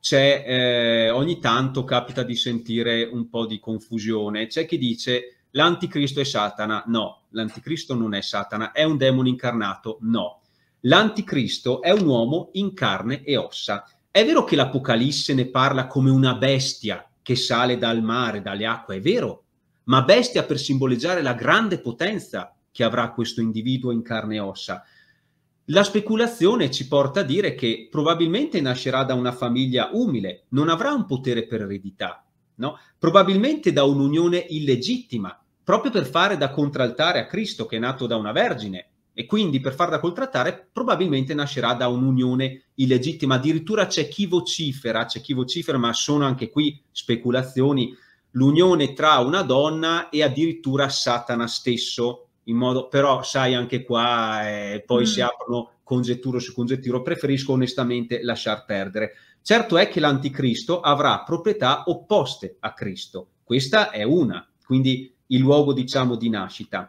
c'è eh, ogni tanto capita di sentire un po' di confusione. C'è chi dice l'anticristo è Satana. No, l'anticristo non è Satana, è un demone incarnato. No, l'anticristo è un uomo in carne e ossa. È vero che l'Apocalisse ne parla come una bestia che sale dal mare, dalle acque, è vero, ma bestia per simboleggiare la grande potenza che avrà questo individuo in carne e ossa. La speculazione ci porta a dire che probabilmente nascerà da una famiglia umile, non avrà un potere per eredità, no? probabilmente da un'unione illegittima, proprio per fare da contraltare a Cristo che è nato da una vergine e quindi per far da contraltare probabilmente nascerà da un'unione illegittima. Addirittura c'è chi vocifera, c'è chi vocifera, ma sono anche qui speculazioni, l'unione tra una donna e addirittura Satana stesso, in modo, però sai anche qua eh, poi mm. si aprono congetture su congetture, preferisco onestamente lasciar perdere. Certo è che l'anticristo avrà proprietà opposte a Cristo, questa è una, quindi il luogo diciamo di nascita.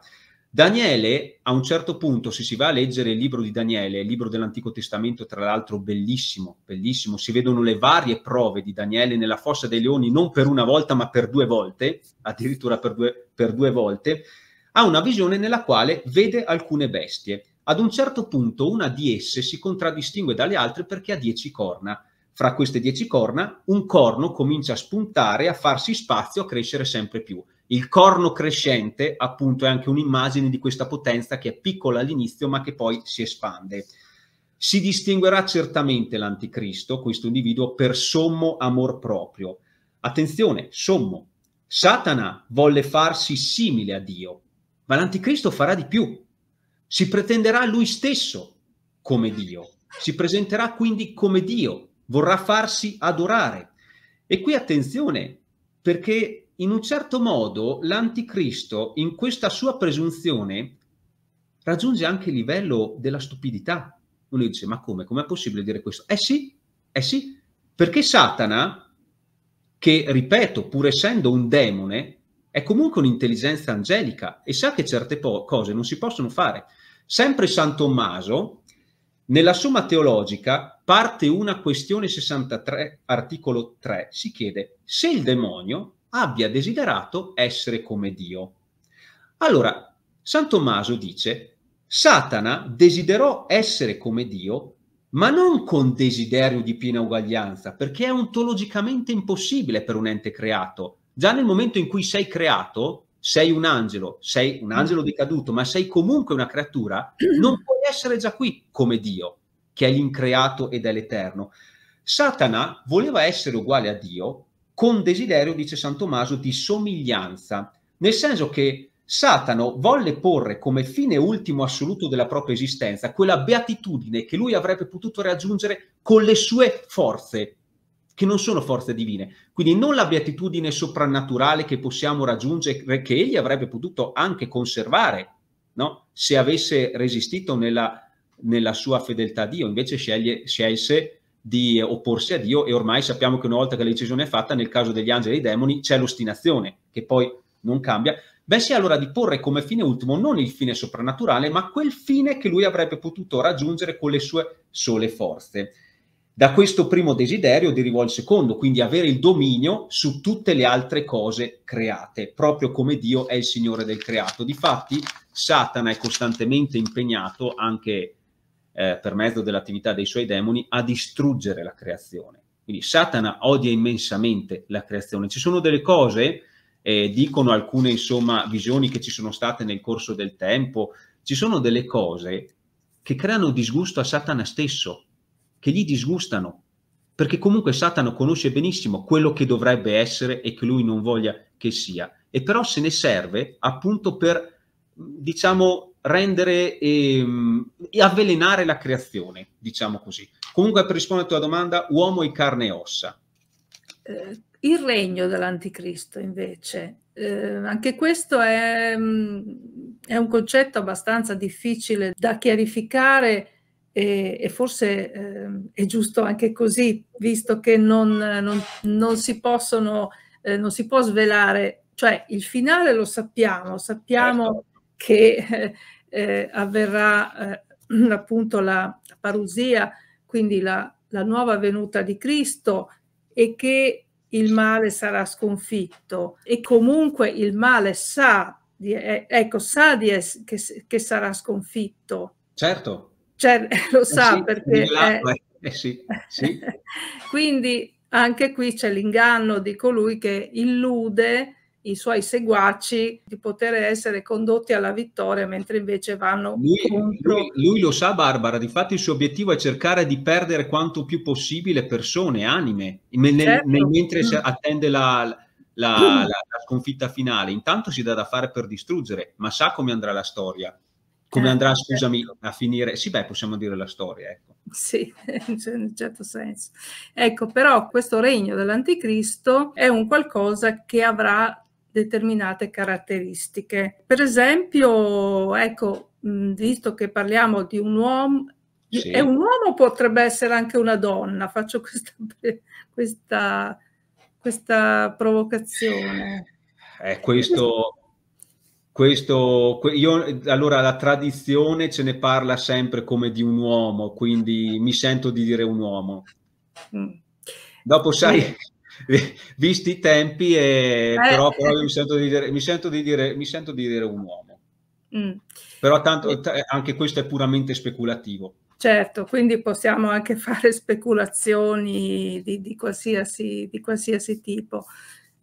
Daniele, a un certo punto, se si va a leggere il libro di Daniele, il libro dell'Antico Testamento, tra l'altro bellissimo, bellissimo, si vedono le varie prove di Daniele nella fossa dei leoni, non per una volta, ma per due volte, addirittura per due, per due volte, ha una visione nella quale vede alcune bestie. Ad un certo punto una di esse si contraddistingue dalle altre perché ha dieci corna. Fra queste dieci corna, un corno comincia a spuntare, a farsi spazio, a crescere sempre più. Il corno crescente, appunto, è anche un'immagine di questa potenza che è piccola all'inizio ma che poi si espande. Si distinguerà certamente l'anticristo, questo individuo, per sommo amor proprio. Attenzione, sommo. Satana volle farsi simile a Dio, ma l'anticristo farà di più. Si pretenderà lui stesso come Dio, si presenterà quindi come Dio, vorrà farsi adorare. E qui attenzione, perché in un certo modo l'anticristo in questa sua presunzione raggiunge anche il livello della stupidità. Uno dice, ma come? Com'è possibile dire questo? Eh sì, eh sì, perché Satana, che ripeto, pur essendo un demone, è comunque un'intelligenza angelica e sa che certe po- cose non si possono fare. Sempre San Tommaso, nella Somma Teologica, parte 1, questione 63, articolo 3, si chiede se il demonio abbia desiderato essere come Dio. Allora, San Tommaso dice, Satana desiderò essere come Dio, ma non con desiderio di piena uguaglianza, perché è ontologicamente impossibile per un ente creato Già nel momento in cui sei creato, sei un angelo, sei un mm. angelo decaduto, ma sei comunque una creatura, non puoi essere già qui come Dio, che è l'increato ed è l'eterno. Satana voleva essere uguale a Dio con desiderio, dice San Tommaso, di somiglianza, nel senso che Satano volle porre come fine ultimo assoluto della propria esistenza quella beatitudine che lui avrebbe potuto raggiungere con le sue forze, che non sono forze divine. Quindi non la beatitudine soprannaturale che possiamo raggiungere, che egli avrebbe potuto anche conservare, no? se avesse resistito nella, nella, sua fedeltà a Dio, invece sceglie, scelse di opporsi a Dio e ormai sappiamo che una volta che la decisione è fatta, nel caso degli angeli e dei demoni, c'è l'ostinazione, che poi non cambia. Beh, sia allora di porre come fine ultimo non il fine soprannaturale, ma quel fine che lui avrebbe potuto raggiungere con le sue sole forze. Da questo primo desiderio deriva il secondo, quindi avere il dominio su tutte le altre cose create, proprio come Dio è il Signore del creato. Difatti, Satana è costantemente impegnato, anche eh, per mezzo dell'attività dei suoi demoni, a distruggere la creazione. Quindi Satana odia immensamente la creazione. Ci sono delle cose, eh, dicono alcune insomma, visioni che ci sono state nel corso del tempo, ci sono delle cose che creano disgusto a Satana stesso che gli disgustano, perché comunque Satano conosce benissimo quello che dovrebbe essere e che lui non voglia che sia, e però se ne serve appunto per, diciamo, rendere e, ehm, e avvelenare la creazione, diciamo così. Comunque per rispondere alla tua domanda, uomo e carne e ossa.
Eh, il regno dell'anticristo invece, eh, anche questo è, mm, è un concetto abbastanza difficile da chiarificare e, e forse eh, è giusto anche così, visto che non, non, non si possono, eh, non si può svelare, cioè il finale lo sappiamo, sappiamo certo. che eh, eh avverrà eh, appunto la, la parusia, quindi la, la nuova venuta di Cristo e che il male sarà sconfitto e comunque il male sa di, eh, ecco, sa di es, che, che sarà sconfitto. Certo, cioè, lo eh sa sì, perché... Là, eh,
eh, sì, sì.
Quindi anche qui c'è l'inganno di colui che illude i suoi seguaci di poter essere condotti alla vittoria mentre invece vanno lui,
contro... lui, lui lo sa Barbara, di fatto il suo obiettivo è cercare di perdere quanto più possibile persone, anime, nel, certo. nel, mentre mm. attende la, la, mm. la, la sconfitta finale. Intanto si dà da fare per distruggere, ma sa come andrà la storia come eh, andrà, scusami, a finire? Sì, beh, possiamo dire la storia, ecco.
Sì, in un certo senso. Ecco, però questo regno dell'anticristo è un qualcosa che avrà determinate caratteristiche. Per esempio, ecco, visto che parliamo di un uomo, sì. è un uomo potrebbe essere anche una donna, faccio questa, questa, questa provocazione.
Eh, questo questo, io, allora la tradizione ce ne parla sempre come di un uomo, quindi mi sento di dire un uomo. Mm. Dopo sai, visti i tempi, e, eh, eh. però, però mi, sento dire, mi, sento dire, mi, sento di dire, un uomo. Mm. Però tanto, eh, anche questo è puramente speculativo.
Certo, quindi possiamo anche fare speculazioni di, di, qualsiasi, di qualsiasi tipo.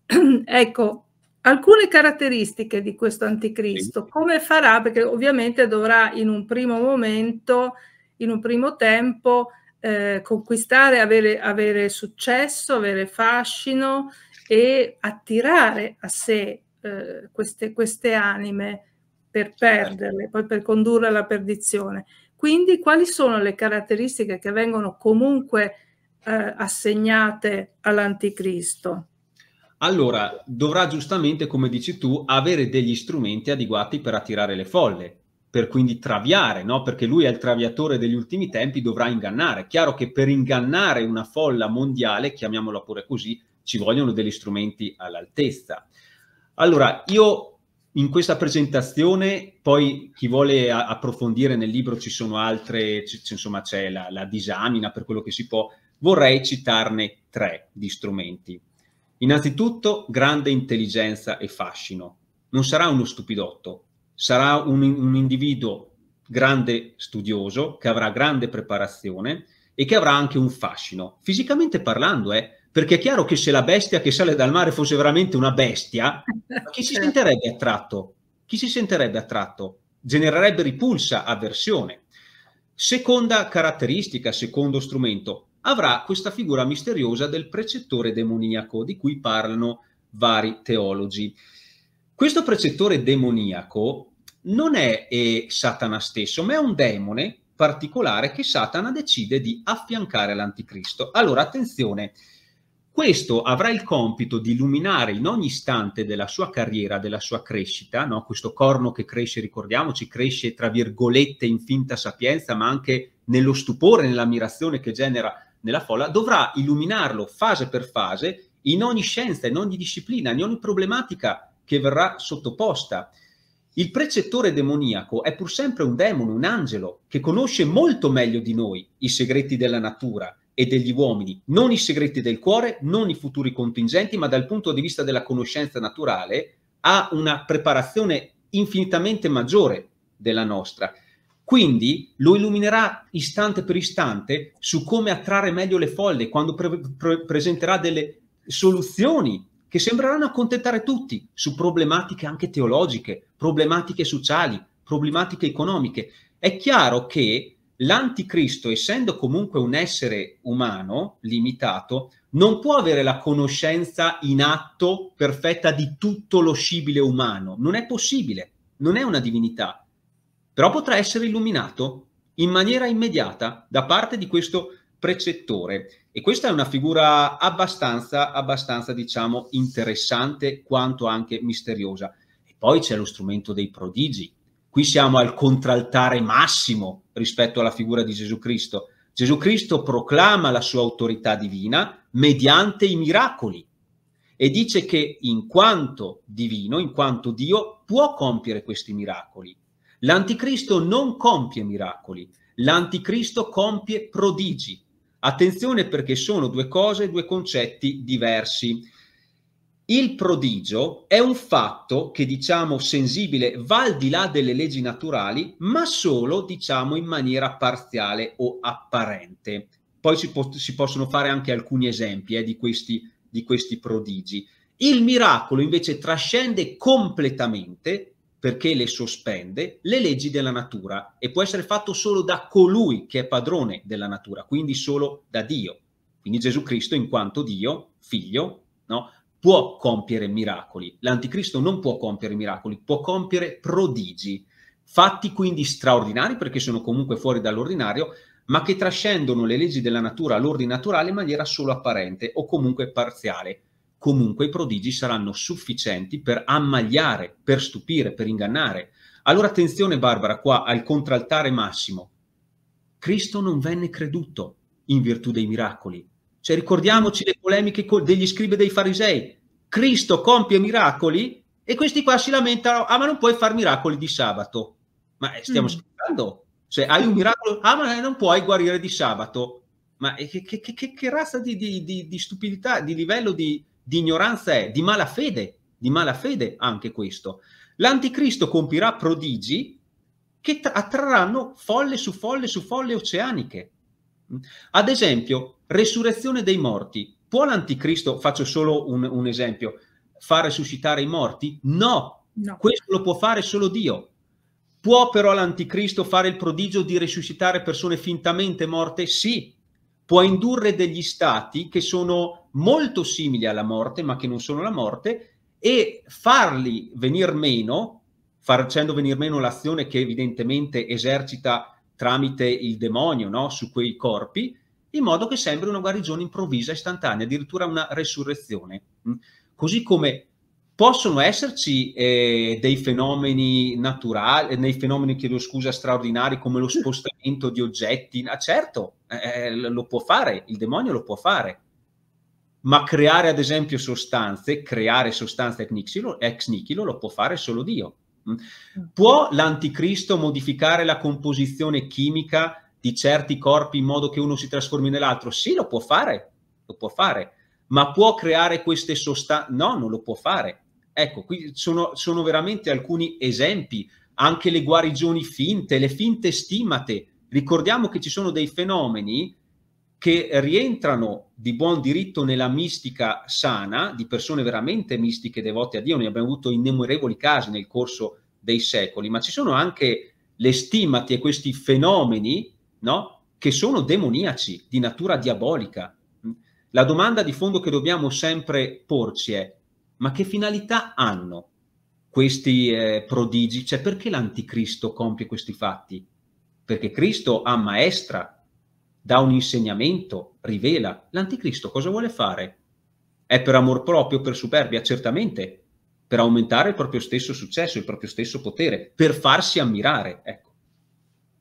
ecco, Alcune caratteristiche di questo anticristo, come farà? Perché ovviamente dovrà in un primo momento, in un primo tempo, eh, conquistare, avere, avere, successo, avere fascino e attirare a sé eh, queste, queste anime per certo. perderle, poi per condurre alla perdizione. Quindi quali sono le caratteristiche che vengono comunque eh, assegnate all'anticristo?
allora dovrà giustamente, come dici tu, avere degli strumenti adeguati per attirare le folle, per quindi traviare, no? perché lui è il traviatore degli ultimi tempi, dovrà ingannare. Chiaro che per ingannare una folla mondiale, chiamiamola pure così, ci vogliono degli strumenti all'altezza. Allora, io in questa presentazione, poi chi vuole approfondire nel libro ci sono altre, insomma c'è la, la disamina per quello che si può, vorrei citarne tre di strumenti Innanzitutto, grande intelligenza e fascino. Non sarà uno stupidotto, sarà un, un individuo grande studioso, che avrà grande preparazione e che avrà anche un fascino, fisicamente parlando, eh, perché è chiaro che se la bestia che sale dal mare fosse veramente una bestia, chi si certo. sentirebbe attratto? Chi si sentirebbe attratto? Genererebbe ripulsa, avversione. Seconda caratteristica, secondo strumento, avrà questa figura misteriosa del precettore demoniaco di cui parlano vari teologi. Questo precettore demoniaco non è eh, Satana stesso, ma è un demone particolare che Satana decide di affiancare all'anticristo. Allora, attenzione, questo avrà il compito di illuminare in ogni istante della sua carriera, della sua crescita, no? questo corno che cresce, ricordiamoci, cresce tra virgolette in finta sapienza, ma anche nello stupore, nell'ammirazione che genera nella folla, dovrà illuminarlo fase per fase in ogni scienza, in ogni disciplina, in ogni problematica che verrà sottoposta. Il precettore demoniaco è pur sempre un demone, un angelo, che conosce molto meglio di noi i segreti della natura e degli uomini, non i segreti del cuore, non i futuri contingenti, ma dal punto di vista della conoscenza naturale ha una preparazione infinitamente maggiore della nostra quindi lo illuminerà istante per istante su come attrarre meglio le folle quando pre- pre- presenterà delle soluzioni che sembreranno accontentare tutti su problematiche anche teologiche, problematiche sociali, problematiche economiche. È chiaro che l'anticristo, essendo comunque un essere umano limitato, non può avere la conoscenza in atto perfetta di tutto lo scibile umano. Non è possibile, non è una divinità però potrà essere illuminato in maniera immediata da parte di questo precettore. E questa è una figura abbastanza, abbastanza diciamo, interessante quanto anche misteriosa. E poi c'è lo strumento dei prodigi. Qui siamo al contraltare massimo rispetto alla figura di Gesù Cristo. Gesù Cristo proclama la sua autorità divina mediante i miracoli e dice che in quanto divino, in quanto Dio, può compiere questi miracoli. L'anticristo non compie miracoli, l'anticristo compie prodigi. Attenzione perché sono due cose, due concetti diversi. Il prodigio è un fatto che diciamo sensibile va al di là delle leggi naturali, ma solo diciamo in maniera parziale o apparente. Poi si, po- si possono fare anche alcuni esempi eh, di, questi, di questi prodigi. Il miracolo invece trascende completamente perché le sospende le leggi della natura e può essere fatto solo da colui che è padrone della natura, quindi solo da Dio. Quindi Gesù Cristo, in quanto Dio, figlio, no, può compiere miracoli. L'anticristo non può compiere miracoli, può compiere prodigi, fatti quindi straordinari perché sono comunque fuori dall'ordinario, ma che trascendono le leggi della natura all'ordine naturale in maniera solo apparente o comunque parziale comunque i prodigi saranno sufficienti per ammagliare, per stupire, per ingannare. Allora attenzione Barbara qua al contraltare massimo. Cristo non venne creduto in virtù dei miracoli. Cioè ricordiamoci le polemiche degli scribi e dei farisei. Cristo compie miracoli e questi qua si lamentano, ah ma non puoi fare miracoli di sabato. Ma eh, stiamo mm. scherzando? Cioè hai un miracolo, ah ma eh, non puoi guarire di sabato. Ma eh, che, che, che, che razza di, di, di, di stupidità, di livello di, di ignoranza è, di malafede, di malafede anche questo. L'anticristo compirà prodigi che attrarranno folle su folle su folle oceaniche. Ad esempio, resurrezione dei morti. Può l'anticristo, faccio solo un, un esempio, far risuscitare i morti? No. no, questo lo può fare solo Dio. Può però l'anticristo fare il prodigio di risuscitare persone fintamente morte? Sì. Può indurre degli stati che sono molto simili alla morte, ma che non sono la morte, e farli venir meno, facendo venir meno l'azione che evidentemente esercita tramite il demonio no? su quei corpi, in modo che sembri una guarigione improvvisa, istantanea, addirittura una resurrezione. Mm? Così come possono esserci eh, dei fenomeni naturali, nei eh, fenomeni, chiedo scusa, straordinari come lo spostamento di oggetti, ah, certo, eh, eh, lo può fare, il demonio lo può fare, ma creare ad esempio sostanze, creare sostanze ex nichilo, ex nichilo lo può fare solo Dio. Mm. Mm. Può l'anticristo modificare la composizione chimica di certi corpi in modo che uno si trasformi nell'altro? Sì, lo può fare, lo può fare, ma può creare queste sostanze? No, non lo può fare. Ecco, qui sono, sono veramente alcuni esempi, anche le guarigioni finte, le finte stimate. Ricordiamo che ci sono dei fenomeni che rientrano di buon diritto nella mistica sana, di persone veramente mistiche devote a Dio, ne abbiamo avuto innumerevoli casi nel corso dei secoli, ma ci sono anche le stimati e questi fenomeni no? che sono demoniaci, di natura diabolica. La domanda di fondo che dobbiamo sempre porci è, ma che finalità hanno questi eh, prodigi? Cioè perché l'anticristo compie questi fatti? Perché Cristo ammaestra dà un insegnamento, rivela. L'anticristo cosa vuole fare? È per amor proprio, per superbia, certamente, per aumentare il proprio stesso successo, il proprio stesso potere, per farsi ammirare. Ecco.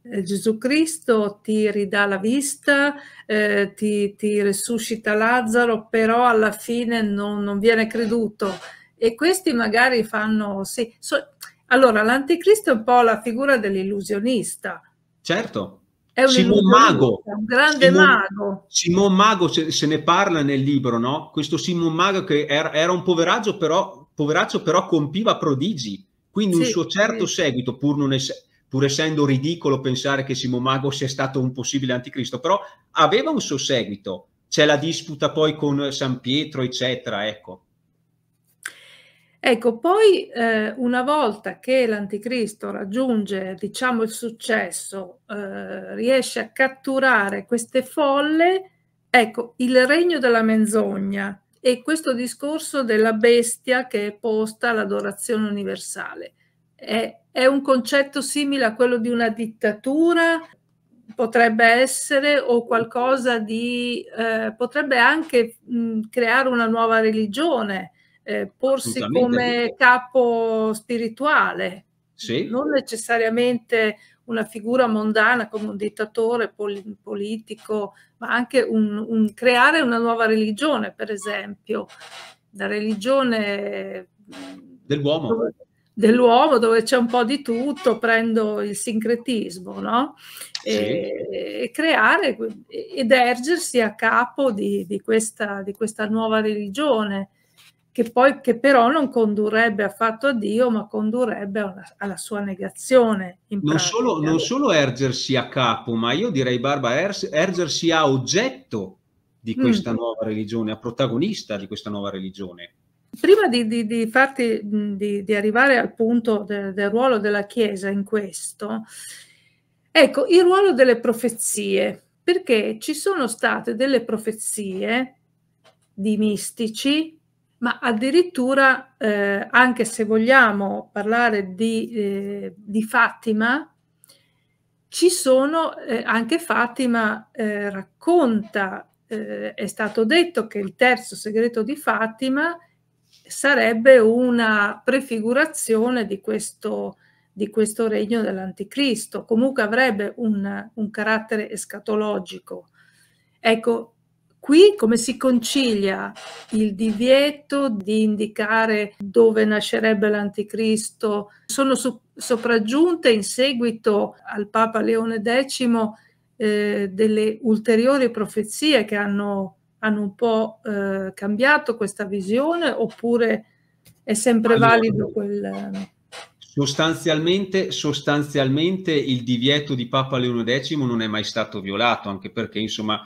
Eh, Gesù Cristo ti ridà la vista, eh, ti, ti, risuscita Lazzaro, però alla fine non, non, viene creduto. E questi magari fanno sì. So, allora, l'anticristo è un po' la figura dell'illusionista.
Certo. Simon Mago.
un grande Simon, mago.
Simon Mago se, se, ne parla nel libro, no? Questo Simon Mago che era, era un poveraccio però, poveraccio, però compiva prodigi. Quindi sì, un suo certo sì. seguito, pur, non es- pur essendo ridicolo pensare che Simon Mago sia stato un possibile anticristo, però aveva un suo seguito. C'è la disputa poi con San Pietro, eccetera, ecco.
Ecco, poi eh, una volta che l'anticristo raggiunge, diciamo, il successo, eh, riesce a catturare queste folle, ecco, il regno della menzogna e questo discorso della bestia che è posta all'adorazione universale. È, è un concetto simile a quello di una dittatura, potrebbe essere, o qualcosa di... Eh, potrebbe anche mh, creare una nuova religione, eh, porsi come capo spirituale, sì. non necessariamente una figura mondana come un dittatore pol- politico, ma anche un, un creare una nuova religione, per esempio, la religione
dell'uomo. Dove,
dell'uomo dove c'è un po' di tutto, prendo il sincretismo, no? E, sì. e creare ed ergersi a capo di, di, questa, di questa nuova religione che, poi, che però non condurrebbe affatto a Dio, ma condurrebbe una, alla sua negazione.
Non solo, non solo, ergersi a capo, ma io direi, Barba, ergersi a oggetto di mm. questa mm. nuova religione, a protagonista di questa nuova religione.
Prima di, di, di farti, di, di, arrivare al punto del, del ruolo della Chiesa in questo, ecco, il ruolo delle profezie, perché ci sono state delle profezie di mistici ma addirittura eh, anche se vogliamo parlare di, eh, di Fatima, ci sono eh, anche Fatima eh, racconta, eh, è stato detto che il terzo segreto di Fatima sarebbe una prefigurazione di questo, di questo regno dell'anticristo, comunque avrebbe un, un carattere escatologico. Ecco, qui come si concilia il divieto di indicare dove nascerebbe l'anticristo? Sono so- sopraggiunte in seguito al Papa Leone X eh, delle ulteriori profezie che hanno, hanno un po' eh, cambiato questa visione oppure è sempre allora, valido quel...
Sostanzialmente, sostanzialmente il divieto di Papa Leone X non è mai stato violato, anche perché insomma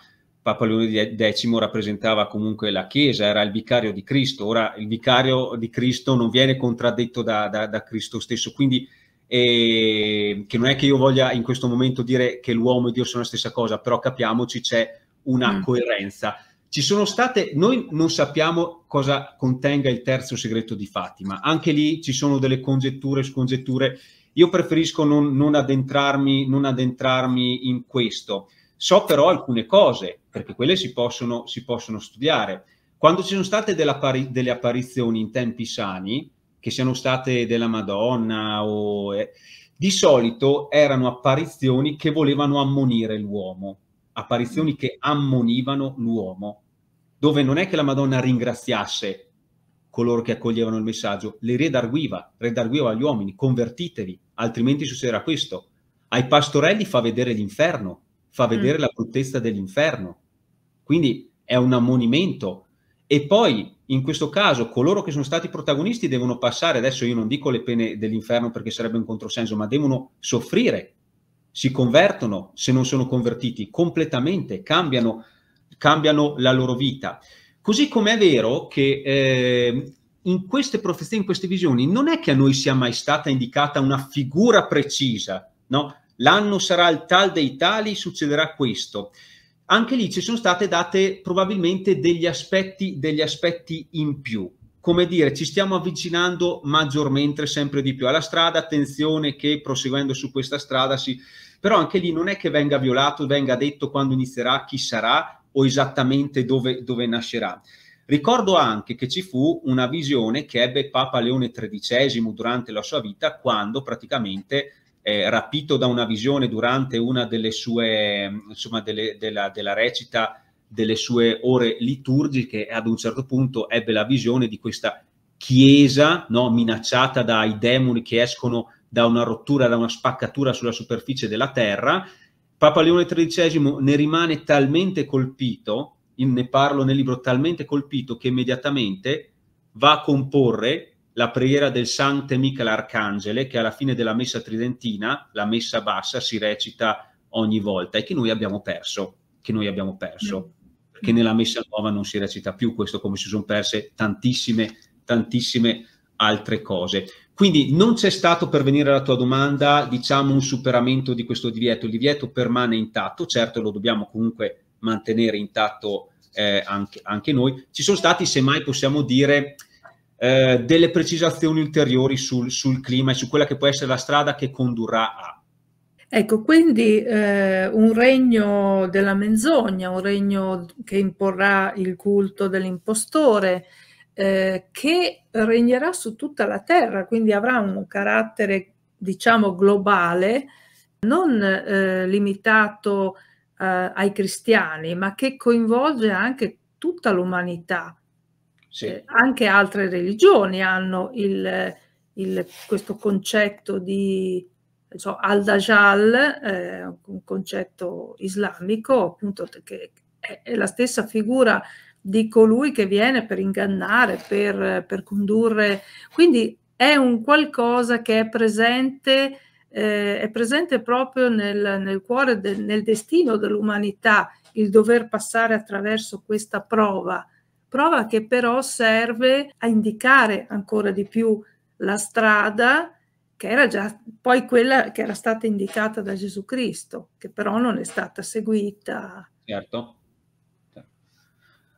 Papa Leone X rappresentava comunque la Chiesa, era il vicario di Cristo, ora il vicario di Cristo non viene contraddetto da, da, da Cristo stesso, quindi eh, che non è che io voglia in questo momento dire che l'uomo e Dio sono la stessa cosa, però capiamoci c'è una mm. coerenza. Ci sono state, noi non sappiamo cosa contenga il terzo segreto di Fatima, anche lì ci sono delle congetture, scongetture, io preferisco non, non, addentrarmi, non addentrarmi in questo. So però alcune cose, perché quelle si possono, si possono studiare. Quando ci sono state appari delle apparizioni in tempi sani, che siano state della Madonna o... Eh, di solito erano apparizioni che volevano ammonire l'uomo, apparizioni che ammonivano l'uomo, dove non è che la Madonna ringraziasse coloro che accoglievano il messaggio, le redarguiva, redarguiva agli uomini, convertitevi, altrimenti succederà questo. Ai pastorelli fa vedere l'inferno, fa vedere mm. la bruttezza dell'inferno. Quindi è un ammonimento. E poi, in questo caso, coloro che sono stati protagonisti devono passare, adesso io non dico le pene dell'inferno perché sarebbe un controsenso, ma devono soffrire, si convertono se non sono convertiti completamente, cambiano, cambiano la loro vita. Così come è vero che eh, in queste profezie, in queste visioni, non è che a noi sia mai stata indicata una figura precisa, no? l'anno sarà il tal dei tali, succederà questo. Anche lì ci sono state date probabilmente degli aspetti, degli aspetti in più. Come dire, ci stiamo avvicinando maggiormente sempre di più alla strada, attenzione che proseguendo su questa strada si... Però anche lì non è che venga violato, venga detto quando inizierà, chi sarà o esattamente dove, dove nascerà. Ricordo anche che ci fu una visione che ebbe Papa Leone XIII durante la sua vita, quando praticamente eh, rapito da una visione durante una delle sue, insomma, delle, della, della recita delle sue ore liturgiche ad un certo punto ebbe la visione di questa chiesa no, minacciata dai demoni che escono da una rottura, da una spaccatura sulla superficie della terra. Papa Leone XIII ne rimane talmente colpito, ne parlo nel libro, talmente colpito che immediatamente va a comporre la preghiera del Sante Michele Arcangele che alla fine della messa tridentina, la messa bassa, si recita ogni volta e che noi abbiamo perso, che noi abbiamo perso, perché nella messa nuova non si recita più questo come si sono perse tantissime, tantissime altre cose. Quindi non c'è stato, per venire alla tua domanda, diciamo un superamento di questo divieto, il divieto permane intatto, certo lo dobbiamo comunque mantenere intatto eh, anche, anche noi, ci sono stati, semmai possiamo dire, eh, delle precisazioni ulteriori sul, sul clima e su quella che può essere la strada che condurrà a.
Ecco, quindi eh, un regno della menzogna, un regno che imporrà il culto dell'impostore, eh, che regnerà su tutta la terra, quindi avrà un carattere, diciamo, globale, non eh, limitato eh, ai cristiani, ma che coinvolge anche tutta l'umanità. Sì. Eh, anche altre religioni hanno il, il, questo concetto di so, al-Dajjal, eh, un concetto islamico, appunto, che è, la stessa figura di colui che viene per ingannare, per, per condurre. Quindi è un qualcosa che è presente, eh, è presente proprio nel, nel cuore, del, nel destino dell'umanità, il dover passare attraverso questa prova prova che però serve a indicare ancora di più la strada che era già poi quella che era stata indicata da Gesù Cristo, che però non è stata seguita.
Certo.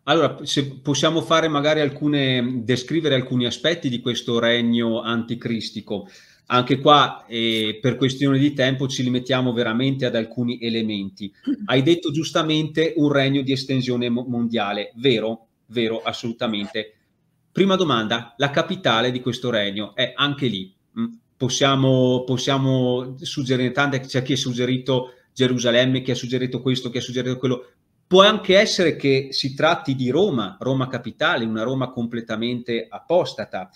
Allora, se possiamo fare magari alcune, descrivere alcuni aspetti di questo regno anticristico. Anche qua, eh, per questione di tempo, ci limitiamo veramente ad alcuni elementi. Hai detto giustamente un regno di estensione mondiale, vero? vero assolutamente. Prima domanda, la capitale di questo regno è anche lì. Mm, possiamo, possiamo suggerire tante, c'è chi ha suggerito Gerusalemme, chi ha suggerito questo, chi ha suggerito quello. Può anche essere che si tratti di Roma, Roma capitale, una Roma completamente apostata.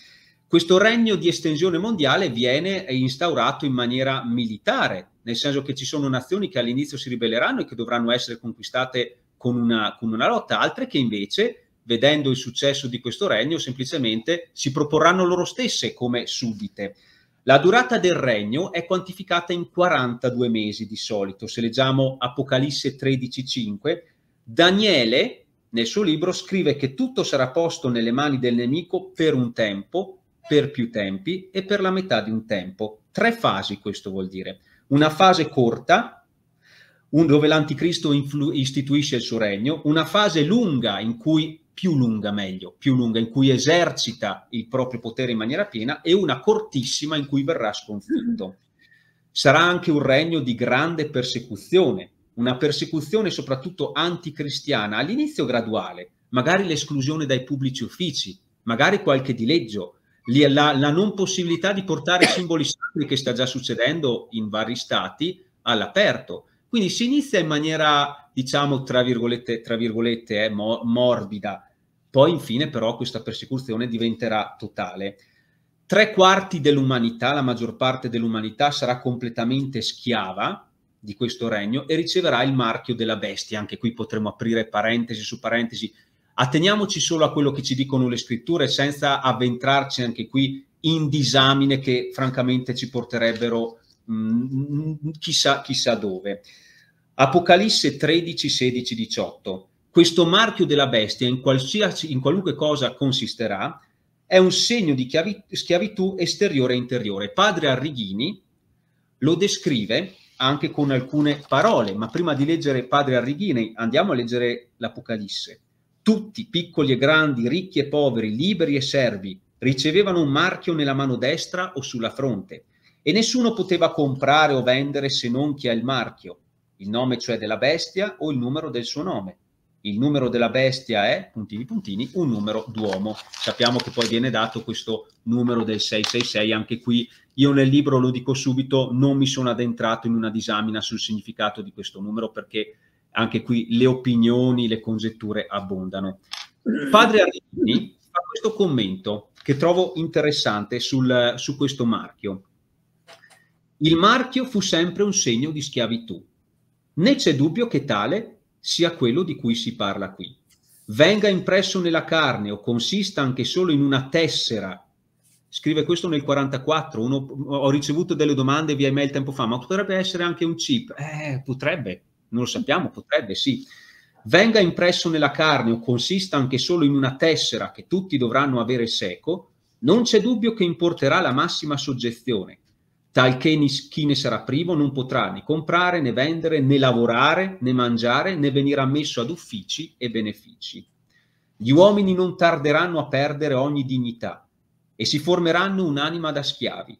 Questo regno di estensione mondiale viene instaurato in maniera militare, nel senso che ci sono nazioni che all'inizio si ribelleranno e che dovranno essere conquistate con una, con una lotta, altre che invece vedendo il successo di questo regno, semplicemente si proporranno loro stesse come suddite. La durata del regno è quantificata in 42 mesi di solito. Se leggiamo Apocalisse 13:5, Daniele nel suo libro scrive che tutto sarà posto nelle mani del nemico per un tempo, per più tempi e per la metà di un tempo. Tre fasi questo vuol dire. Una fase corta, dove l'anticristo istituisce il suo regno, una fase lunga in cui più lunga meglio, più lunga in cui esercita il proprio potere in maniera piena e una cortissima in cui verrà sconfitto. Mm-hmm. Sarà anche un regno di grande persecuzione, una persecuzione soprattutto anticristiana, all'inizio graduale, magari l'esclusione dai pubblici uffici, magari qualche dileggio, la, la non possibilità di portare simboli sacri che sta già succedendo in vari stati all'aperto. Quindi si inizia in maniera, diciamo, tra virgolette, tra virgolette eh, morbida, poi infine però questa persecuzione diventerà totale. Tre quarti dell'umanità, la maggior parte dell'umanità, sarà completamente schiava di questo regno e riceverà il marchio della bestia. Anche qui potremo aprire parentesi su parentesi. Atteniamoci solo a quello che ci dicono le scritture senza avventrarci anche qui in disamine che francamente ci porterebbero mh, mm, mm, mm, chissà, chissà dove. Apocalisse 13, 16, 18 questo marchio della bestia, in, in qualunque cosa consisterà, è un segno di schiavitù esteriore e interiore. Padre Arrighini lo descrive anche con alcune parole, ma prima di leggere Padre Arrighini andiamo a leggere l'Apocalisse. Tutti, piccoli e grandi, ricchi e poveri, liberi e servi, ricevevano un marchio nella mano destra o sulla fronte e nessuno poteva comprare o vendere se non chi ha il marchio, il nome cioè della bestia o il numero del suo nome il numero della bestia è, puntini puntini, un numero d'uomo. Sappiamo che poi viene dato questo numero del 666, anche qui io nel libro lo dico subito, non mi sono addentrato in una disamina sul significato di questo numero perché anche qui le opinioni, le congetture abbondano. Padre Arrigini fa questo commento che trovo interessante sul, su questo marchio. Il marchio fu sempre un segno di schiavitù, né c'è dubbio che tale sia quello di cui si parla qui. Venga impresso nella carne o consista anche solo in una tessera. Scrive questo nel 44, uno, ho ricevuto delle domande via email tempo fa, ma potrebbe essere anche un chip? Eh, potrebbe, non lo sappiamo, potrebbe sì. Venga impresso nella carne o consista anche solo in una tessera che tutti dovranno avere seco, non c'è dubbio che importerà la massima soggezione, talché chi ne sarà privo non potrà né comprare, né vendere, né lavorare, né mangiare, né venire ammesso ad uffici e benefici. Gli uomini non tarderanno a perdere ogni dignità e si formeranno un'anima da schiavi.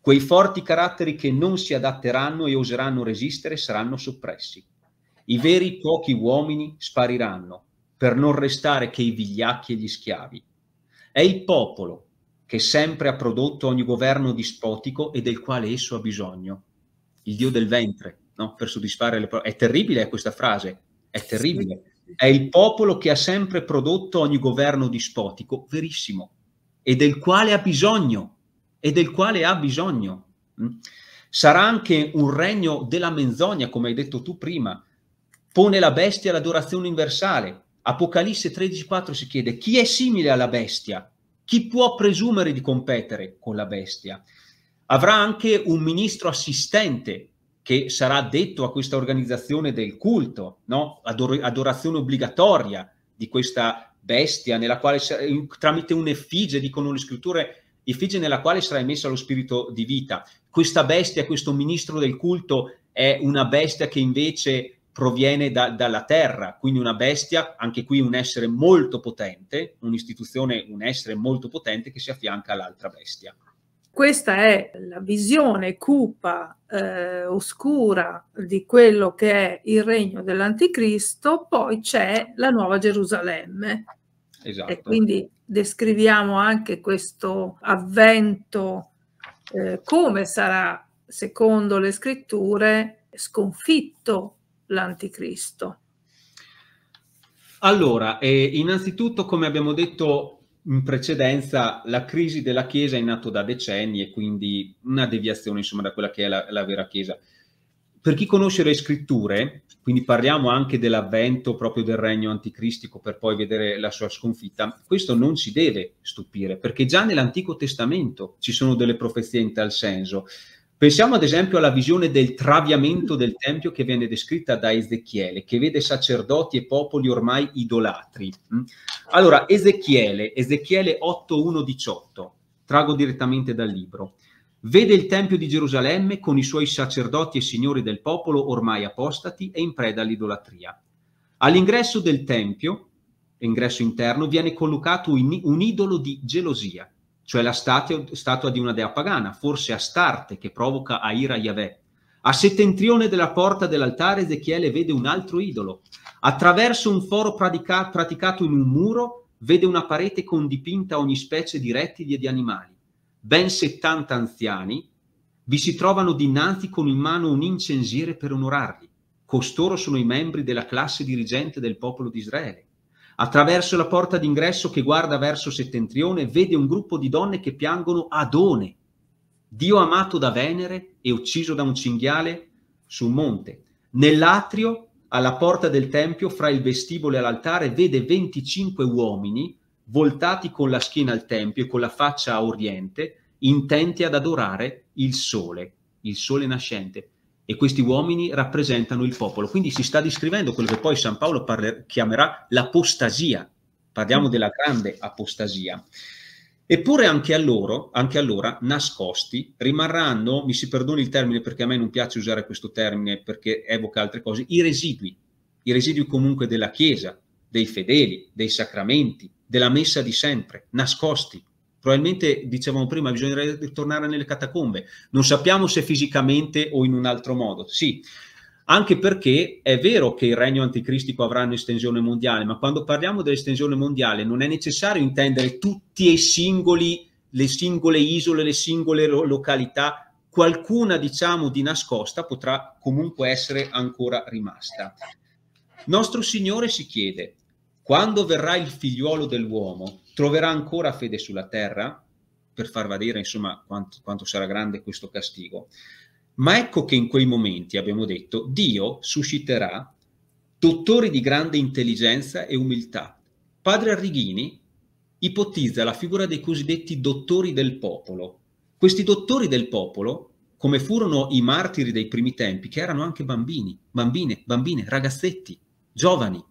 Quei forti caratteri che non si adatteranno e oseranno resistere saranno soppressi. I veri pochi uomini spariranno per non restare che i vigliacchi e gli schiavi. È il popolo che sempre ha prodotto ogni governo dispotico e del quale esso ha bisogno. Il dio del ventre, no? per soddisfare le parole. È terribile eh, questa frase, è terribile. È il popolo che ha sempre prodotto ogni governo dispotico, verissimo, e del quale ha bisogno, e del quale ha bisogno. Mm? Sarà anche un regno della menzogna, come hai detto tu prima. Pone la bestia all'adorazione universale. Apocalisse 13,4 si chiede chi è simile alla bestia chi può presumere di competere con la bestia? Avrà anche un ministro assistente che sarà detto a questa organizzazione del culto, no? Ador- adorazione obbligatoria di questa bestia, nella quale tramite un'effigie, dicono le scritture, effigie nella quale sarà emessa lo spirito di vita. Questa bestia, questo ministro del culto è una bestia che invece proviene da, dalla terra, quindi una bestia, anche qui un essere molto potente, un'istituzione, un essere molto potente che si affianca all'altra bestia.
Questa è la visione cupa, eh, oscura di quello che è il regno dell'anticristo, poi c'è la nuova Gerusalemme. Esatto. E quindi descriviamo anche questo avvento, eh, come sarà, secondo le scritture, sconfitto l'anticristo?
Allora, eh, innanzitutto, come abbiamo detto in precedenza, la crisi della Chiesa è nata da decenni e quindi una deviazione insomma, da quella che è la, la vera Chiesa. Per chi conosce le scritture, quindi parliamo anche dell'avvento proprio del regno anticristico per poi vedere la sua sconfitta, questo non ci deve stupire, perché già nell'Antico Testamento ci sono delle profezie in tal senso. Pensiamo ad esempio alla visione del traviamento del Tempio che viene descritta da Ezechiele, che vede sacerdoti e popoli ormai idolatri. Mm? Allora, Ezechiele, Ezechiele 8.1.18, trago direttamente dal libro, vede il Tempio di Gerusalemme con i suoi sacerdoti e signori del popolo ormai apostati e in preda all'idolatria. All'ingresso del Tempio, ingresso interno, viene collocato un idolo di gelosia cioè la statua, di una dea pagana, forse Astarte, che provoca a ira Yahweh. A settentrione della porta dell'altare Ezechiele vede un altro idolo. Attraverso un foro pratica, praticato in un muro vede una parete con dipinta ogni specie di rettili e di animali. Ben 70 anziani vi si trovano dinanzi con in mano un incensiere per onorarli. Costoro sono i membri della classe dirigente del popolo di Israele. Attraverso la porta d'ingresso che guarda verso settentrione vede un gruppo di donne che piangono Adone, Dio amato da Venere e ucciso da un cinghiale su un monte. Nell'atrio, alla porta del tempio, fra il vestibolo e l'altare, vede 25 uomini voltati con la schiena al tempio e con la faccia a oriente, intenti ad adorare il sole, il sole nascente e questi uomini rappresentano il popolo. Quindi si sta descrivendo quello che poi San Paolo chiamerà l'apostasia. Parliamo mm. della grande apostasia. Eppure anche, a loro, anche allora, nascosti, rimarranno, mi si perdoni il termine perché a me non piace usare questo termine perché evoca altre cose, i residui, i residui comunque della Chiesa, dei fedeli, dei sacramenti, della messa di sempre, nascosti. Probabilmente, dicevamo prima, bisognerebbe ritornare nelle catacombe. Non sappiamo se fisicamente o in un altro modo. Sì, anche perché è vero che il regno anticristico avrà un'estensione mondiale, ma quando parliamo dell'estensione mondiale non è necessario intendere tutti e singoli, le singole isole, le singole località, qualcuna diciamo di nascosta potrà comunque essere ancora rimasta. Nostro Signore si chiede, quando verrà il figliuolo dell'uomo, troverà ancora fede sulla terra per far vedere insomma quanto, quanto sarà grande questo castigo. Ma ecco che in quei momenti, abbiamo detto, Dio susciterà dottori di grande intelligenza e umiltà. Padre Arrighini ipotizza la figura dei cosiddetti dottori del popolo. Questi dottori del popolo, come furono i martiri dei primi tempi, che erano anche bambini, bambine, bambine, ragazzetti, giovani,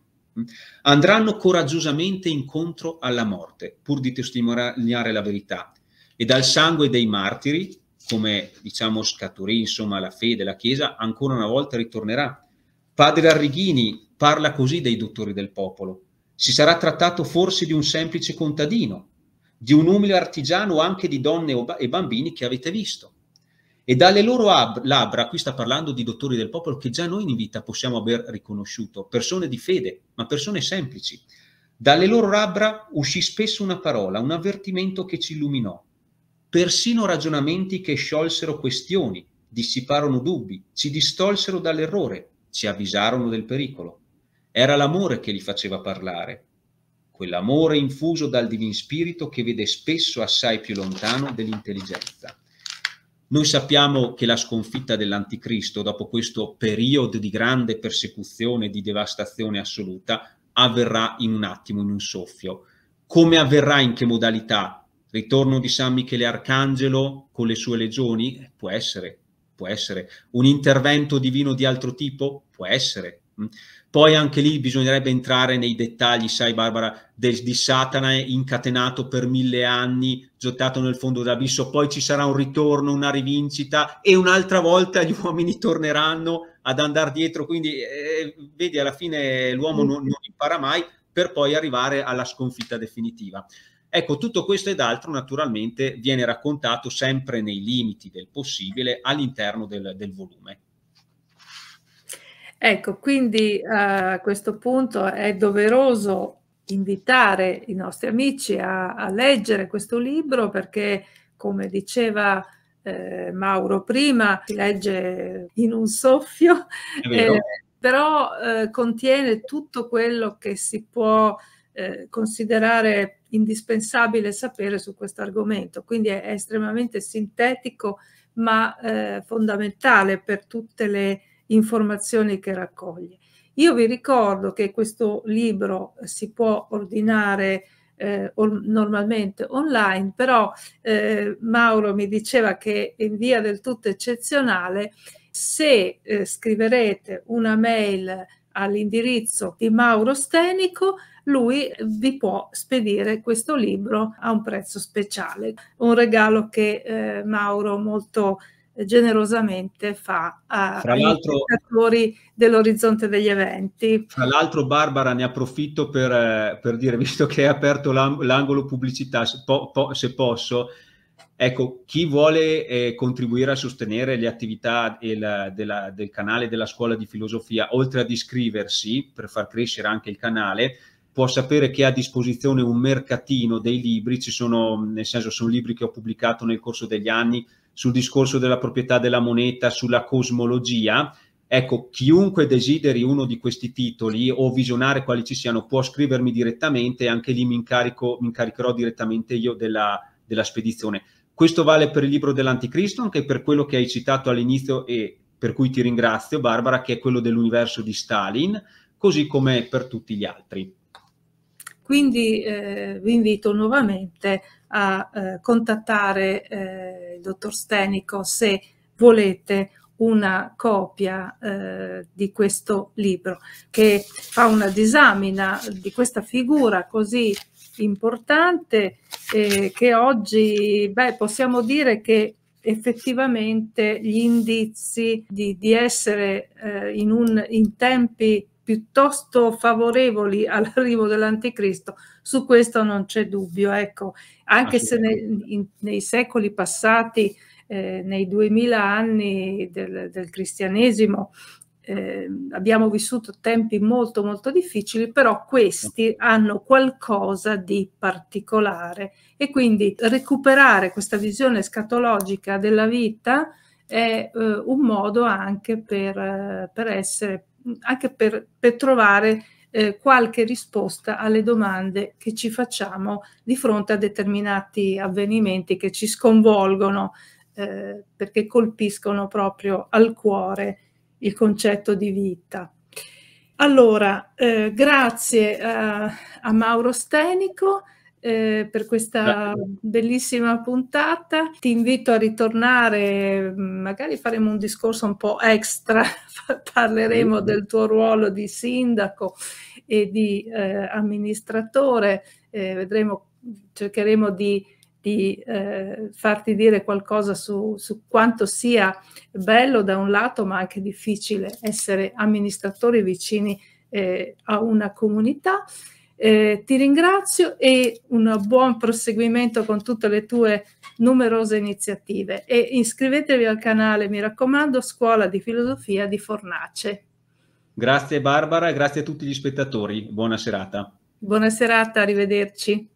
Andranno coraggiosamente incontro alla morte, pur di testimoniare la verità. E dal sangue dei martiri, come diciamo scaturì insomma la fede la Chiesa, ancora una volta ritornerà. Padre Arrighini parla così dei dottori del popolo. Si sarà trattato forse di un semplice contadino, di un umile artigiano anche di donne e bambini che avete visto e dalle loro labbra, qui sta parlando di dottori del popolo che già noi in vita possiamo aver riconosciuto, persone di fede, ma persone semplici. Dalle loro labbra uscì spesso una parola, un avvertimento che ci illuminò, persino ragionamenti che sciolsero questioni, dissiparono dubbi, ci distolsero dall'errore, ci avvisarono del pericolo. Era l'amore che li faceva parlare, quell'amore infuso dal Divin Spirito che vede spesso assai più lontano dell'intelligenza. Noi sappiamo che la sconfitta dell'anticristo, dopo questo periodo di grande persecuzione, di devastazione assoluta, avverrà in un attimo, in un soffio. Come avverrà, in che modalità? Ritorno di San Michele Arcangelo con le sue legioni? Eh, può essere, può essere. Un intervento divino di altro tipo? Può essere. Mm. Poi anche lì bisognerebbe entrare nei dettagli, sai Barbara, del, di Satana incatenato per mille anni, gettato nel fondo dell'abisso, poi ci sarà un ritorno, una rivincita e un'altra volta gli uomini torneranno ad andare dietro. Quindi eh, vedi, alla fine l'uomo non, non impara mai per poi arrivare alla sconfitta definitiva. Ecco, tutto questo ed altro naturalmente viene raccontato sempre nei limiti del possibile all'interno del, del volume.
Ecco, quindi eh, a questo punto è doveroso invitare i nostri amici a, a leggere questo libro perché, come diceva eh, Mauro prima, si legge in un soffio, eh, però eh, contiene tutto quello che si può eh, considerare indispensabile sapere su questo argomento. Quindi è, è estremamente sintetico ma fondamentale per tutte le informazioni che raccoglie. Io vi ricordo che questo libro eh, si può ordinare eh, or normalmente online, però eh, Mauro mi diceva che in via del tutto eccezionale, se eh, scriverete una mail all'indirizzo di Mauro Stenico, lui vi può spedire questo libro a un prezzo speciale, un regalo che eh, Mauro molto generosamente fa a, ai spettatori dell'orizzonte degli eventi.
Tra l'altro Barbara ne approfitto per, eh, per dire, visto che è aperto l'angolo pubblicità, se, po, po, se, posso, ecco, chi vuole eh, contribuire a sostenere le attività la, della, del canale della scuola di filosofia, oltre ad iscriversi per far crescere anche il canale, può sapere che ha a disposizione un mercatino dei libri, ci sono, nel senso sono libri che ho pubblicato nel corso degli anni, sul discorso della proprietà della moneta, sulla cosmologia, Ecco, chiunque desideri uno di questi titoli o visionare quali ci siano può scrivermi direttamente e anche lì mi, incarico, mi incaricherò direttamente io della, della, spedizione. Questo vale per il libro dell'Anticristo, anche per quello che hai citato all'inizio e per cui ti ringrazio Barbara, che è quello dell'universo di Stalin, così come per tutti gli altri.
Quindi eh, vi invito nuovamente a eh, contattare eh, il dottor Stenico se volete una copia eh, di questo libro che fa una disamina di questa figura così importante eh, che oggi beh, possiamo dire che effettivamente gli indizi di, di essere eh, in, un, in tempi piuttosto favorevoli all'arrivo dell'anticristo, su questo non c'è dubbio. Ecco, anche se nei, in, nei secoli passati, eh, nei duemila anni del, del cristianesimo, eh, abbiamo vissuto tempi molto molto difficili, però questi hanno qualcosa di particolare e quindi recuperare questa visione scatologica della vita è eh, un modo anche per, per essere anche per, per trovare eh, qualche risposta alle domande che ci facciamo di fronte a determinati avvenimenti che ci sconvolgono eh, perché colpiscono proprio al cuore il concetto di vita. Allora, eh, grazie a Mauro Stenico eh, per questa bellissima puntata. Ti invito a ritornare, mm, magari faremo un discorso un po' extra, parleremo del tuo ruolo di sindaco e di eh, amministratore, eh, vedremo, cercheremo di di eh, farti dire qualcosa su, su, quanto sia bello da un lato, ma anche difficile essere amministratori vicini eh, a una comunità. Eh, ti ringrazio e un buon proseguimento con tutte le tue numerose iniziative e iscrivetevi al canale, mi raccomando, Scuola di Filosofia di Fornace.
Grazie Barbara e grazie a tutti gli spettatori. Buona serata.
Buona serata, arrivederci.